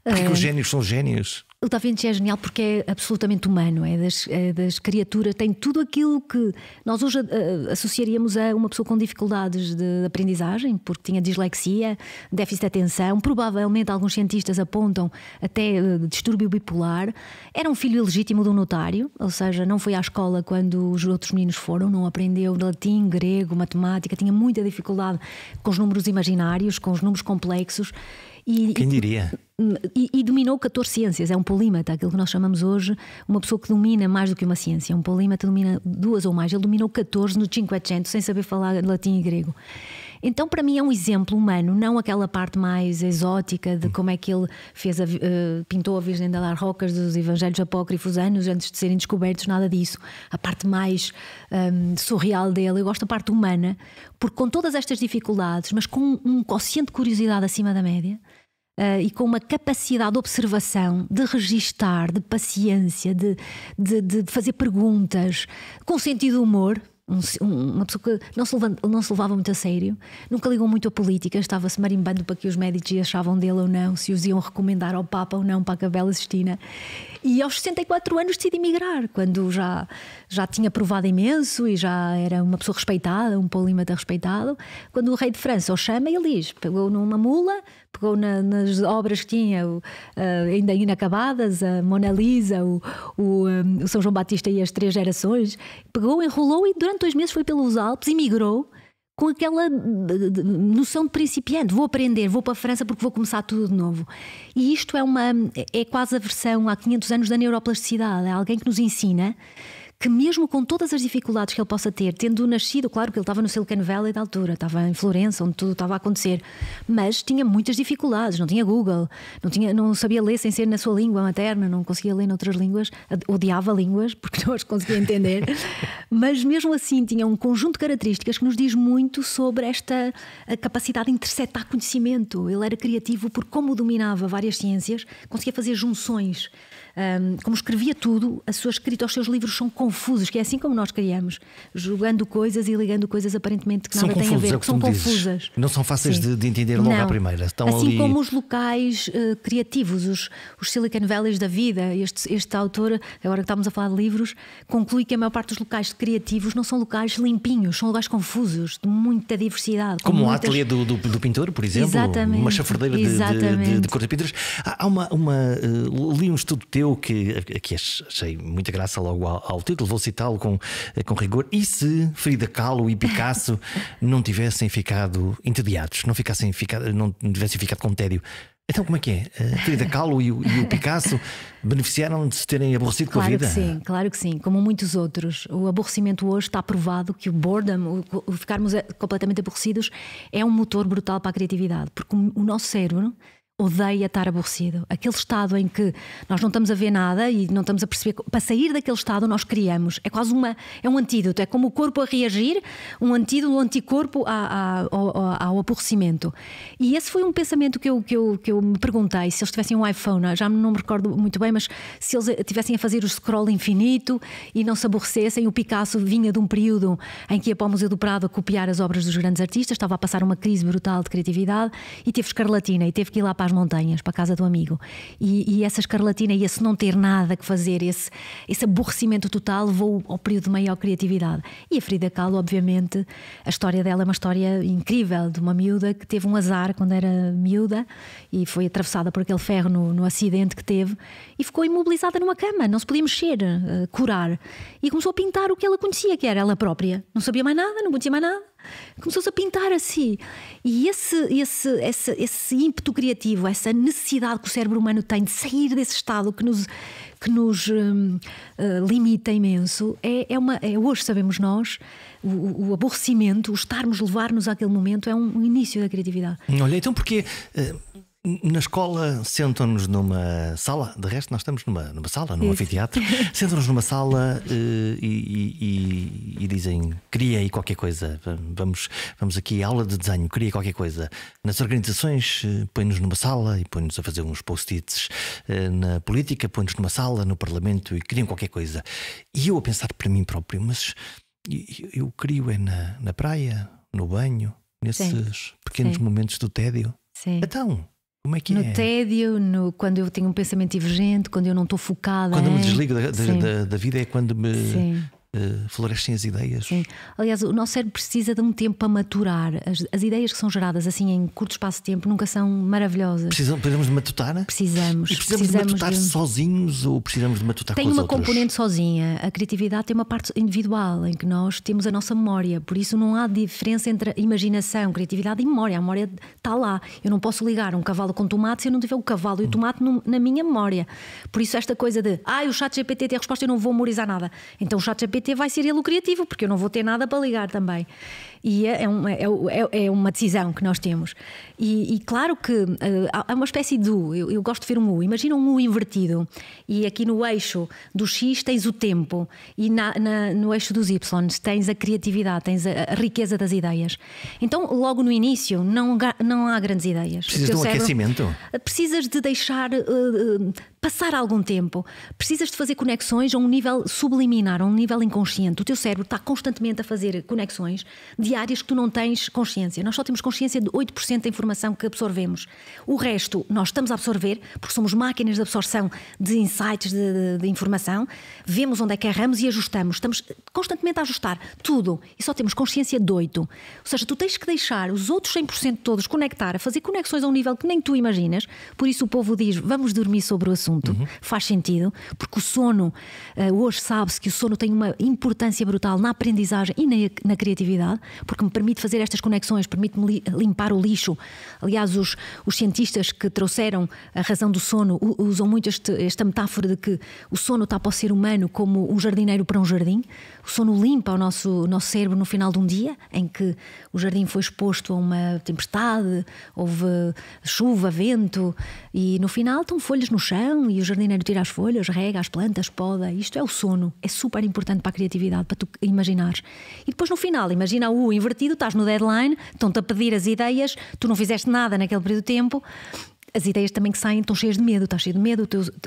B: Porquê é que os gênios
A: são gênios?
B: O Da Vinci é genial porque é absolutamente humano, é das, é das criaturas, tem tudo aquilo que nós hoje eh, associaríamos a uma pessoa com dificuldades de aprendizagem, porque tinha dislexia, déficit de atenção, provavelmente alguns cientistas apontam até uh, distúrbio bipolar. Era um filho ilegítimo de um notário, ou seja, não foi à escola quando os outros meninos foram, não aprendeu latim, grego, matemática, tinha muita dificuldade com os números imaginários, com os números complexos. E, Quem diria? E, e, e, dominou 14 ciências, é um polímata, aquilo que nós chamamos hoje uma pessoa que domina mais do que uma ciência. Um polímata domina duas ou mais, ele dominou 14 no Cinquecento, sem saber falar latim e grego. Então, para mim, é um exemplo humano, não aquela parte mais exótica de como é que ele fez a, uh, pintou a Virgem das Rocas dos Evangelhos Apócrifos anos antes de serem descobertos, nada disso. A parte mais um, ehm, surreal dele, eu gosto da parte humana, porque com todas estas dificuldades, mas com um consciente de curiosidade acima da média, uh, e com uma capacidade de observação, de registar, de paciência, de, de, de fazer perguntas, com sentido de humor, uma pessoa que não se, levava, não se, levava, muito a sério, nunca ligou muito à política, estava-se marimbando para que os médicos achavam dele ou não, se os iam recomendar ao Papa ou não para a Cabela Sistina. E aos 64 anos decidi emigrar, quando já já tinha provado imenso e já era uma pessoa respeitada, um polímata respeitado Quando o rei de França o chama, ele diz: pegou numa mula, pegou na, nas obras que tinha uh, ainda inacabadas, a Mona Lisa, o, o, um, eh, o, São João Batista e as Três Gerações, pegou, enrolou e durante dois meses foi pelos Alpes e migrou com aquela noção de principiante, vou aprender, vou para a França porque vou começar tudo de novo. E isto é uma é quase a versão há 500 anos da neuroplasticidade, é alguém que nos ensina que mesmo com todas as dificuldades que ele possa ter, tendo nascido, claro que ele estava no Silicon Valley da altura, estava em Florença, onde tudo estava a acontecer, mas tinha muitas dificuldades, não tinha Google, não, tinha, não sabia ler sem ser na sua língua materna, não conseguia ler noutras línguas, odiava línguas *laughs* porque não as conseguia entender, *laughs* mas mesmo assim tinha um conjunto de características que nos diz muito sobre esta capacidade de interceptar conhecimento. Ele era criativo por como dominava várias ciências, conseguia fazer junções um, como escrevia tudo, a sua escrita, os seus livros são confusos, que é assim como nós criamos, jogando coisas e ligando coisas aparentemente que são nada confusos, têm a ver, é são confusas. Dizes. Não são fáceis de, de, entender logo Não. à primeira. Estão assim ali... como os locais uh, criativos, os, os, Silicon Valleys da vida. Este, este autor, agora que estamos a falar de livros, conclui que a maior parte dos locais criativos não são locais limpinhos, são lugares confusos, de muita diversidade. Como o muitas... ateliê
A: do, do, do, pintor, por exemplo, Exatamente. uma chafardeira de, de, de, de cores e pinturas. Há uma, uma uh, li um estudo de teu que, que achei muita graça logo ao, ao título, vou citá-lo com, com rigor. E se Frida Kahlo e Picasso *laughs* não tivessem ficado entediados, não, ficassem, não tivessem ficado com tédio? Então, como é que é? A eh, Frida Kahlo e o, e o Picasso beneficiaram de se terem aborrecido claro com a vida? Claro que sim,
B: claro que sim, como muitos outros. O aborrecimento hoje está provado que o boredom, o ficarmos eh, completamente aborrecidos, é um motor brutal para a criatividade, porque o nosso cérebro odeia estar aborrecido. Aquele estado em que nós não estamos a ver nada e não estamos a perceber. Para sair daquele estado, nós criamos. É quase uma. É um antídoto. É como o corpo a reagir, um antídoto, um anticorpo a, a, ao, ao, aborrecimento. E esse foi um pensamento que eu, que, eu, que eu me perguntei. Se eles tivessem um iPhone, já não me recordo muito bem, mas se eles eh, tivessem a fazer o scroll infinito e não se aborrecessem, o Picasso vinha de um período em que ia para o Museu do Prado a copiar as obras dos grandes artistas, estava a passar uma crise brutal de criatividade e teve escarlatina e teve que ir lá para as montanhas, para a casa do amigo. E, e, essa escarlatina e esse não ter nada que fazer, esse, esse aborrecimento total levou ao período de maior criatividade. E a Frida Kahlo, obviamente, a história dela é uma história incrível, de uma miúda que teve um azar quando era miúda e foi atravessada por aquele ferro no, no acidente que teve e ficou imobilizada numa cama, não se podia mexer, eh, curar. E começou a pintar o que ela conhecia, que era ela própria. Não sabia mais nada, não conhecia mais nada começou-se a pintar assim. E esse, esse, esse, esse ímpeto criativo, essa necessidade que o cérebro humano tem de sair desse estado que nos, que nos um, uh, eh, limita imenso, é, é uma. É, hoje sabemos nós, o, o aborrecimento, o estarmos, levar-nos àquele momento, é um, um, início da criatividade.
A: Olha, então porque. Uh na escola sentam-nos numa sala, de resto nós estamos numa, numa sala, num anfiteatro, *laughs* sentam-nos numa sala uh, e, e, e, dizem cria aí qualquer coisa, vamos, vamos aqui aula de desenho, cria qualquer coisa. Nas organizações uh, põe-nos numa sala e põe-nos a fazer uns post-its, uh, na política põe-nos numa sala, no parlamento e criam qualquer coisa. E eu a pensar para mim próprio, mas eu, eu crio é na, na praia, no banho, nesses Sim. pequenos Sim. momentos do tédio.
B: Sim. Então... Como é que no é? tédio, no, quando eu tenho um pensamento divergente, quando eu não estou focada. Quando eu me é? desligo da, da, da,
A: da, vida é quando me. Sim florescem as ideias.
B: Sim. Aliás, o nosso cérebro precisa de um tempo para maturar. As, as ideias que são geradas assim em curto espaço de tempo nunca são maravilhosas.
A: Precisamos, precisamos de matutar? Precisamos. E precisamos, precisamos de matutar de... sozinhos ou precisamos de matutar tem com os outros? Tem uma componente
B: sozinha. A criatividade tem uma parte individual em que nós temos a nossa memória. Por isso não há diferença entre imaginação, criatividade e memória. A memória está lá. Eu não posso ligar um cavalo com tomate se eu não tiver o cavalo e o hum. tomate no, na minha memória. Por isso esta coisa de, ah, o chat GPT tem a resposta, eu não vou memorizar nada. Então o chat GPT vai ser seria lucrativo, porque eu não vou ter nada para ligar também. E é, é uma, é, é, é uma decisão que nós temos. E, e claro que uh, há uma espécie de U, eu, eu, gosto de ver um U, imagina um U invertido. E aqui no eixo do X tens o tempo, e na, na, no eixo dos Y tens a criatividade, tens a, a, riqueza das ideias. Então, logo no início, não, não há grandes ideias. Precisas de um aquecimento? Eh, precisas de deixar uh, passar algum tempo, precisas de fazer conexões a um nível subliminar, a um nível inconsciente. O teu cérebro está constantemente a fazer conexões de de áreas que tu não tens consciência. Nós só temos consciência de 8% da informação que absorvemos. O resto nós estamos a absorver, porque somos máquinas de absorção de insights, de, de, de informação. Vemos onde é que erramos e ajustamos. Estamos constantemente a ajustar tudo e só temos consciência de 8%. Ou seja, tu tens que deixar os outros 100% todos conectar, a fazer conexões a um nível que nem tu imaginas. Por isso o povo diz: vamos dormir sobre o assunto. Uhum. Faz sentido, porque o sono, eh, hoje sabe-se que o sono tem uma importância brutal na aprendizagem e na, na criatividade porque me permite fazer estas conexões, permite-me limpar o lixo. Aliás, os, os cientistas que trouxeram a razão do sono usam muito este, esta metáfora de que o sono está para o ser humano como um jardineiro para um jardim. O sono limpa o nosso, nosso cérebro no final de um dia em que o jardim foi exposto a uma tempestade, houve chuva, vento, e no final estão folhas no chão e o jardineiro tira as folhas, rega as plantas, poda. Isto é o sono. É super importante para a criatividade, para tu imaginares. E depois no final, imagina o invertido, estás no deadline, estão-te a pedir as ideias, tu não fizeste nada naquele período de tempo as ideias também que saem estão cheias de medo, estás cheio de medo,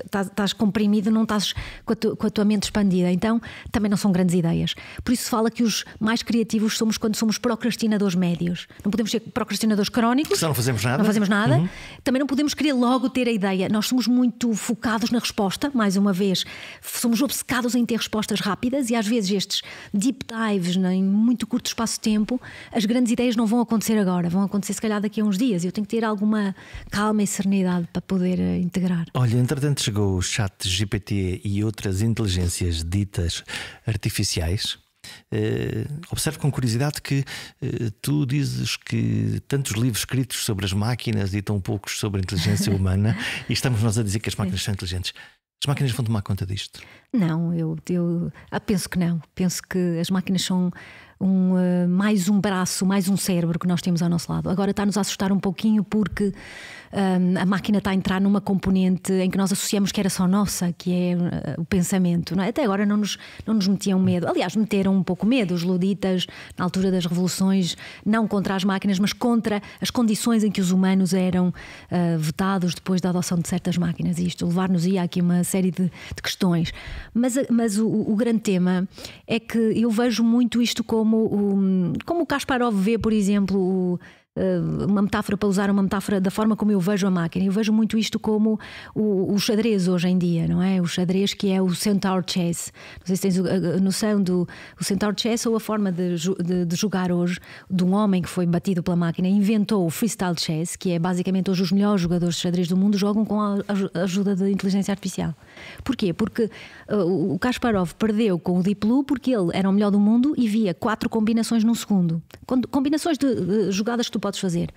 B: tá, estás, comprimido, não estás com a, com a, tua mente expandida. Então, também não são grandes ideias. Por isso se fala que os mais criativos somos quando somos procrastinadores médios. Não podemos ser procrastinadores crónicos. Porque não fazemos nada. Não fazemos nada. Uhum. Também não podemos querer logo ter a ideia. Nós somos muito focados na resposta, mais uma vez. Somos obcecados em ter respostas rápidas e às vezes estes deep dives né, em muito curto espaço de tempo, as grandes ideias não vão acontecer agora, vão acontecer se calhar daqui a uns dias. Eu tenho que ter alguma calma e serenidade para poder eh, integrar.
A: Olha, entretanto chegou o chat GPT e outras inteligências ditas artificiais. Uh, observo com curiosidade que uh, tu dizes que tantos livros escritos sobre as máquinas e tão poucos sobre a inteligência *laughs* humana, e estamos nós a dizer que as máquinas são inteligentes. As máquinas vão tomar conta disto?
B: Não, eu, eu ah, penso que não. Penso que as máquinas são um, uh, mais um braço, mais um cérebro que nós temos ao nosso lado. Agora está-nos a assustar um pouquinho porque um, a máquina está a entrar numa componente em que nós associamos que era só nossa, que é uh, o pensamento. É? Até agora não nos, não nos metiam medo. Aliás, meteram um pouco medo. Os luditas, na altura das revoluções, não contra as máquinas, mas contra as condições em que os humanos eram uh, votados depois da adoção de certas máquinas. E isto levar-nos-ia aqui uma série de, de questões. Mas, eh, mas o, o, grande tema é que eu vejo muito isto como o, como o Kasparov vê, por exemplo, o, eh, uma metáfora para usar uma metáfora da forma como eu vejo a máquina. Eu vejo muito isto como o, o xadrez hoje em dia, não é? O xadrez que é o centaur chess. Não sei se tens a noção do o centaur chess ou a forma de, de, de jogar hoje de um homem que foi batido pela máquina, inventou o freestyle chess, que é basicamente hoje os melhores jogadores de xadrez do mundo jogam com a ajuda da inteligência artificial. Porquê? Porque uh, o Kasparov perdeu com o Deep Blue porque ele era o melhor do mundo e via quatro combinações num segundo. Combinações de, de jogadas que tu podes fazer.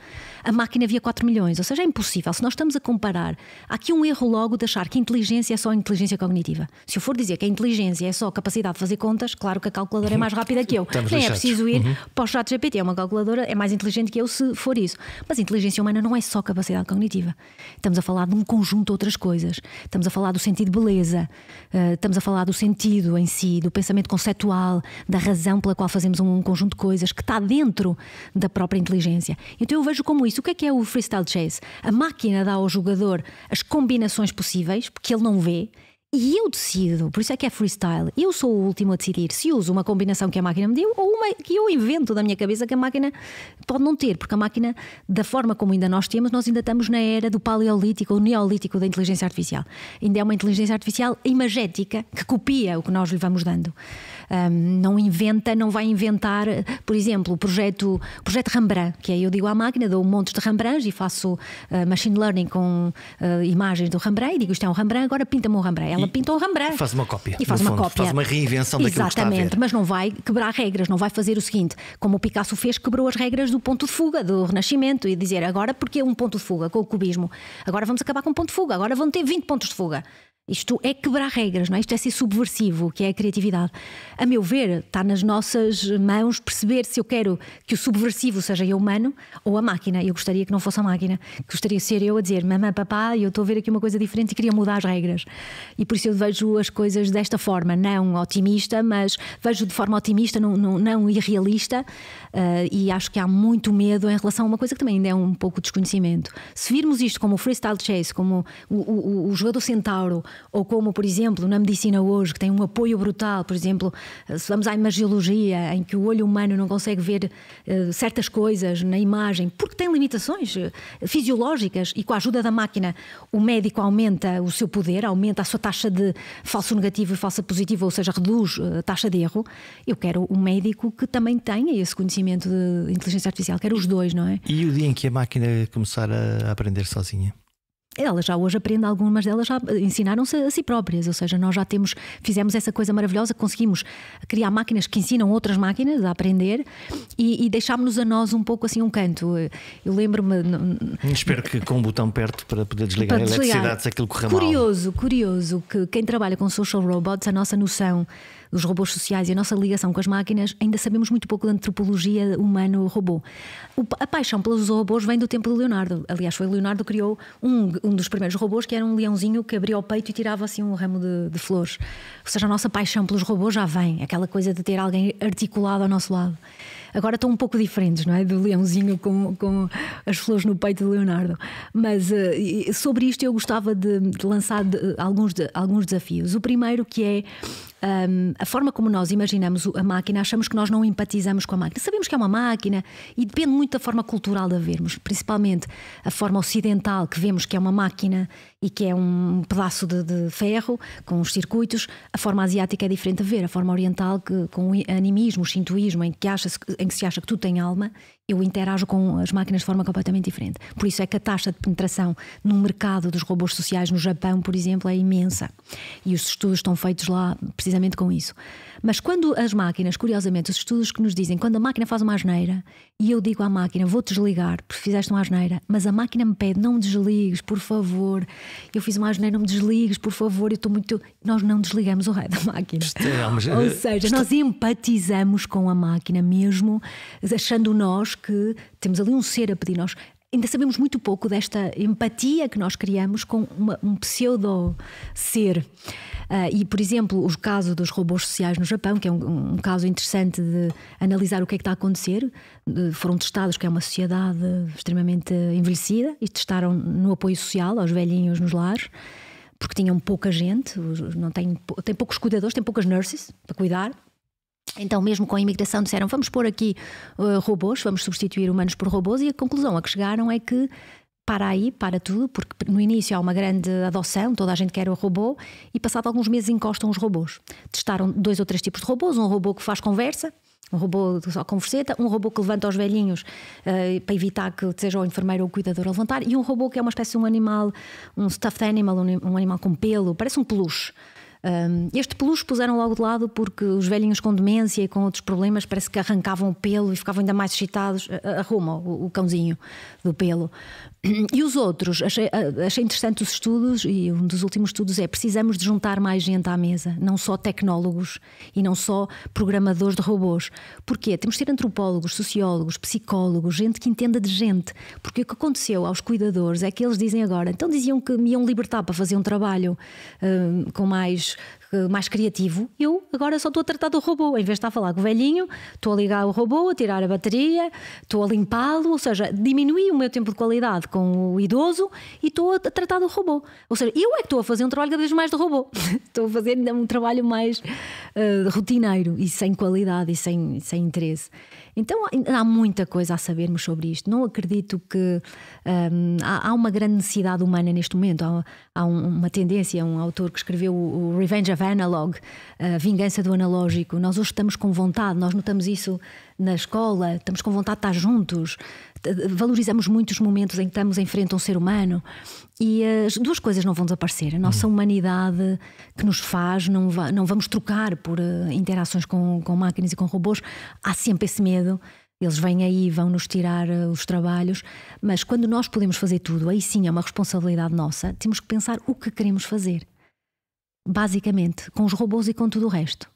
B: A máquina via 4 milhões, ou seja, é impossível. Se nós estamos a comparar, há aqui um erro logo de achar que inteligência é só inteligência cognitiva. Se eu for dizer que a inteligência é só capacidade de fazer contas, claro que a calculadora é mais rápida que eu. Estamos Nem é preciso ir uhum. para o chat GPT. É uma calculadora, é mais inteligente que eu se for isso. Mas inteligência humana não é só capacidade cognitiva. Estamos a falar de um conjunto de outras coisas. Estamos a falar do sentido beleza. Eh, estamos a falar do sentido em si, do pensamento conceptual, da razão pela qual fazemos um, um conjunto de coisas que está dentro da própria inteligência. Então eu vejo como isso. O que é que é o freestyle chase? A máquina dá ao jogador as combinações possíveis, porque ele não vê, e eu decido, por isso é que é freestyle. Eu sou o último a decidir se uso uma combinação que a máquina me deu ou uma que eu invento da minha cabeça que a máquina pode não ter, porque a máquina, da forma como ainda nós temos, nós ainda estamos na era do paleolítico ou neolítico da inteligência artificial. Ainda é uma inteligência artificial imagética que copia o que nós lhe vamos dando um, não inventa, não vai inventar, por exemplo, o projeto, projeto Rembrandt, que aí é, eu digo à máquina, dou um monte de Rembrandts e faço uh, machine learning com uh, imagens do Rembrandt e digo isto é um Rembrandt, agora pinta-me um Rembrandt. Ela e pinta um Rembrandt. Faz
A: uma cópia. E faz uma fundo, cópia. Faz uma reinvenção daquilo Exatamente, que está
B: mas não vai quebrar regras, não vai fazer o seguinte, como o Picasso fez, quebrou as regras do ponto de fuga, do Renascimento, e dizer agora porque é um ponto de fuga com o cubismo, agora vamos acabar com um ponto de fuga, agora vão ter 20 pontos de fuga. Isto é quebrar regras, não é? Isto é ser subversivo, que é a criatividade. A meu ver, está nas nossas mãos perceber se eu quero que o subversivo seja eu humano ou a máquina. Eu gostaria que não fosse a máquina. Gostaria de ser eu a dizer, mamãe, papá, eu estou a ver aqui uma coisa diferente e queria mudar as regras. E por isso eu vejo as coisas desta forma, não otimista, mas vejo de forma otimista, não, não, não irrealista. Uh, e acho que há muito medo em relação a uma coisa que também ainda é um pouco desconhecimento. Se virmos isto como o freestyle chase, como o, o, o jogador centauro ou como, por exemplo, na medicina hoje, que tem um apoio brutal, por exemplo, eh, se vamos à imagiologia, em que o olho humano não consegue ver uh, certas coisas na imagem, porque tem limitações eh, fisiológicas, e com a ajuda da máquina o médico aumenta o seu poder, aumenta a sua taxa de falso negativo e falsa positivo ou seja, reduz a taxa de erro, eu quero um médico que também tenha esse conhecimento de inteligência artificial, quero os dois, não é?
A: E o dia em que a máquina começar a aprender sozinha?
B: elas já hoje aprendem, algumas delas já ensinaram-se a si próprias, ou seja, nós já temos, fizemos essa coisa maravilhosa, conseguimos criar máquinas que ensinam outras máquinas a aprender e, e deixámos-nos a nós um pouco assim um canto. Eu lembro-me.
A: Espero que com um botão perto para poder desligar para a eletricidade se aquilo correr curioso,
B: mal. Curioso, curioso que quem trabalha com social robots, a nossa noção os robôs sociais e a nossa ligação com as máquinas, ainda sabemos muito pouco da antropologia humano-robô. A paixão pelos robôs vem do tempo de Leonardo. Aliás, foi Leonardo que criou um, um dos primeiros robôs que era um leãozinho que abria o peito e tirava assim um ramo de, de flores. Ou seja, a nossa paixão pelos robôs já vem, aquela coisa de ter alguém articulado ao nosso lado agora estão um pouco diferentes, não é? Do leãozinho com, com as flores no peito de Leonardo. Mas eh, sobre isto eu gostava de, de lançar de, alguns, de, alguns desafios. O primeiro que é um, a forma como nós imaginamos a máquina, achamos que nós não empatizamos com a máquina. Sabemos que é uma máquina e depende muito da forma cultural de a vermos, principalmente a forma ocidental que vemos que é uma máquina e que é um pedaço de, de ferro com os circuitos. A forma asiática é diferente a ver, a forma oriental que, com o animismo, o shintoísmo, em que, acha em que se acha que tudo tem alma eu interajo com as máquinas de forma completamente diferente. Por isso é que a taxa de penetração no mercado dos robôs sociais no Japão, por exemplo, é imensa. E os estudos estão feitos lá precisamente com isso. Mas quando as máquinas, curiosamente, os estudos que nos dizem, quando a máquina faz uma asneira e eu digo à máquina, vou desligar porque fizeste uma asneira, mas a máquina me pede, não me desligues, por favor, eu fiz uma asneira, não me desligues, por favor, eu estou muito. Nós não desligamos o raio da máquina. Estamos, é, Ou eh, seja, nós empatizamos com a máquina mesmo, achando nós que temos ali um ser a pedir, nós ainda sabemos muito pouco desta empatia que nós criamos com uma, um pseudo-ser. Uh, ah, e, por exemplo, o caso dos robôs sociais no Japão, que é um, um caso interessante de analisar o que é que está a acontecer. Uh, foram testados, que é uma sociedade extremamente envelhecida, e testaram no apoio social aos velhinhos nos lares, porque tinham pouca gente, não tem, tem poucos cuidadores, tem poucas nurses para cuidar. Então, mesmo com a imigração, disseram vamos pôr aqui uh, robôs, vamos substituir humanos por robôs, e a conclusão a que chegaram é que para aí, para tudo, porque no início há uma grande adoção, toda a gente quer o robô, e passado alguns meses encostam os robôs. Testaram dois ou três tipos de robôs: um robô que faz conversa, um robô só converseta, um robô que levanta os velhinhos uh, para evitar que seja o enfermeiro ou o cuidador a levantar, e um robô que é uma espécie de um animal, um stuffed animal, um, um animal com pelo, parece um peluche este peluche puseram logo de lado porque os velhinhos com demência e com outros problemas parece que arrancavam o pelo e ficavam ainda mais excitados. Arruma o cãozinho do pelo. E os outros? Achei, ah, achei interessante os estudos, e um dos últimos estudos é precisamos de juntar mais gente à mesa, não só tecnólogos e não só programadores de robôs. Porquê? Temos de ter antropólogos, sociólogos, psicólogos, gente que entenda de gente. Porque o que aconteceu aos cuidadores é que eles dizem agora, então diziam que me iam libertar para fazer um trabalho ah, com mais eh, mais criativo, eu agora só estou a tratar do robô. Em vez de estar a falar com o velhinho, estou a ligar o robô, a tirar a bateria, estou a limpá-lo, ou seja, diminui o meu tempo de qualidade com o idoso e estou a tratar do robô. Ou seja, eu é que estou a fazer um trabalho cada vez mais de robô. *laughs* estou a fazer um trabalho mais uh, rotineiro e sem qualidade e sem, sem interesse. Então há muita coisa a sabermos sobre isto. Não acredito que um, ehm, há, há, uma grande necessidade humana neste momento. Há, há um, uma tendência, um autor que escreveu o Revenge of é Analog, a vingança do analógico. Nós hoje estamos com vontade, nós notamos isso na escola, estamos com vontade de estar juntos, valorizamos muito os momentos em que estamos em frente a um ser humano e as duas coisas não vão desaparecer. A nossa hum. humanidade que nos faz, não, va não vamos trocar por uh, interações com, com máquinas e com robôs. Há sempre esse medo. Eles vêm aí, vão nos tirar uh, os trabalhos, mas quando nós podemos fazer tudo, aí sim é uma responsabilidade nossa. Temos que pensar o que queremos fazer basicamente, com os robôs e com tudo o resto.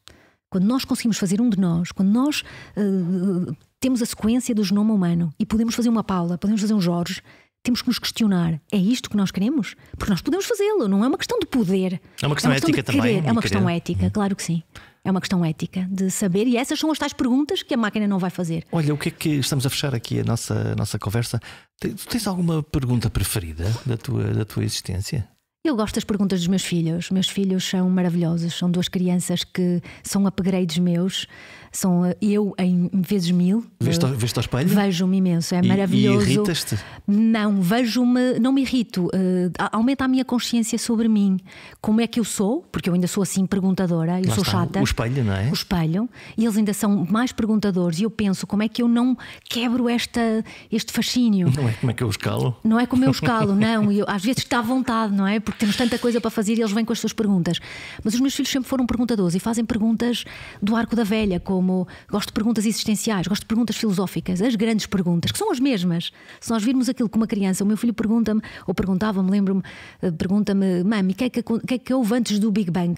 B: Quando nós conseguimos fazer um de nós, quando nós uh, temos a sequência do genoma humano e podemos fazer uma Paula, podemos fazer um Jorge, temos que nos questionar: é isto que nós queremos? Porque nós podemos fazê-lo, não é uma questão de poder. É uma questão, é uma questão ética também. É uma questão ética, hum. claro que sim. É uma questão ética de saber, e essas são as tais perguntas que a máquina não vai fazer.
A: Olha, o que é que estamos a fechar aqui a nossa, a nossa conversa? Tu tens alguma pergunta preferida da tua, da tua existência?
B: Eu gosto das perguntas dos meus filhos. Meus filhos são maravilhosos. São duas crianças que são upgrades meus. São eh, eu em vezes mil. Veste ao, eh, ao espelho? Vejo-me imenso, é e, maravilhoso. E irritas-te? Não, vejo-me, não me irrito. Uh, aumenta a minha consciência sobre mim. Como é que eu sou? Porque eu ainda sou assim perguntadora, eu Lá sou está, chata. O espelho, não é? O espelho. E eles ainda são mais perguntadores. E eu penso, como é que eu não quebro esta, este fascínio? Não
A: é como é que eu os calo? Não é como eu os *laughs* calo,
B: não. Eu, às vezes está à vontade, não é? Porque temos tanta coisa para fazer e eles vêm com as suas perguntas. Mas os meus filhos sempre foram perguntadores e fazem perguntas do arco da velha, com como gosto de perguntas existenciais, gosto de perguntas filosóficas, as grandes perguntas, que são as mesmas. Se nós virmos aquilo com uma criança, o meu filho pergunta-me, ou perguntava-me, lembro-me, eh, pergunta-me, mami, o que, é que, que é que houve antes do Big Bang?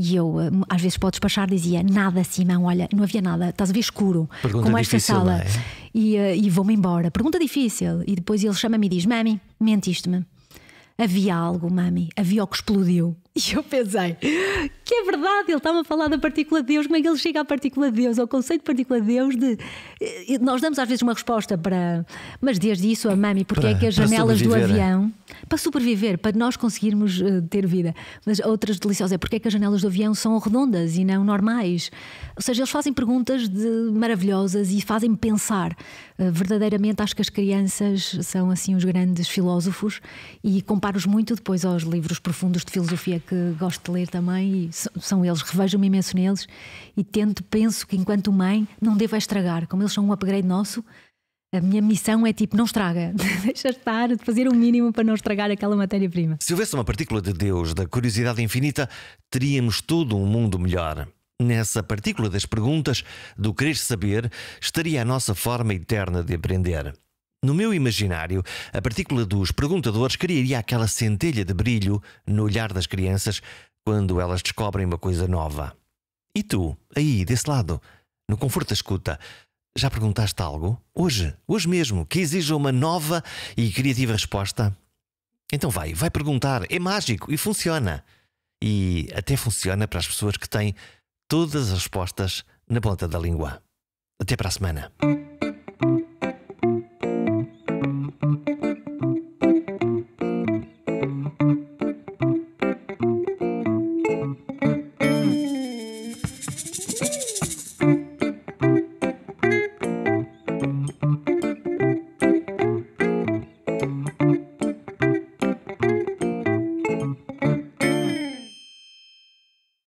B: E eu, eh, às vezes, podes despachar, dizia: Nada, Simão, olha, não havia nada, estás a ver escuro, Pergunta como esta difícil, sala. É? E, eh, e vou-me embora. Pergunta difícil. E depois ele chama-me e diz: Mami, mentiste-me. Havia algo, mami, havia o que explodiu. *laughs* E eu pensei, que é verdade, ele estava a falar da partícula de Deus, como é que ele chega à partícula de Deus, ao conceito de partícula de Deus? De... Eh, eh, nós damos às vezes uma resposta para. Mas desde isso, a mami, porque é para, é que as janelas do é? avião. Para sobreviver, para nós conseguirmos uh, ter vida. Mas outras deliciosas é porque é que as janelas do avião são redondas e não normais. Ou seja, eles fazem perguntas de... maravilhosas e fazem pensar. Uh, verdadeiramente, acho que as crianças são assim os grandes filósofos e comparo-os muito depois aos livros profundos de filosofia que gosto de ler também e são eles, revejo-me imenso neles e tento, penso que enquanto mãe não devo estragar, como eles são um upgrade nosso, a minha missão é tipo, não estraga, *laughs* deixa estar, de fazer o mínimo para não estragar aquela matéria-prima.
A: Se houvesse uma partícula de Deus, da curiosidade infinita, teríamos todo um mundo melhor. Nessa partícula das perguntas, do querer saber, estaria a nossa forma eterna de aprender. No meu imaginário, a partícula dos perguntadores criaria aquela centelha de brilho no olhar das crianças quando elas descobrem uma coisa nova. E tu, aí, desse lado, no conforto da escuta, já perguntaste algo? Hoje, hoje mesmo, que exija uma nova e criativa resposta? Então vai, vai perguntar, é mágico e funciona. E até funciona para as pessoas que têm todas as respostas na ponta da língua. Até para a semana.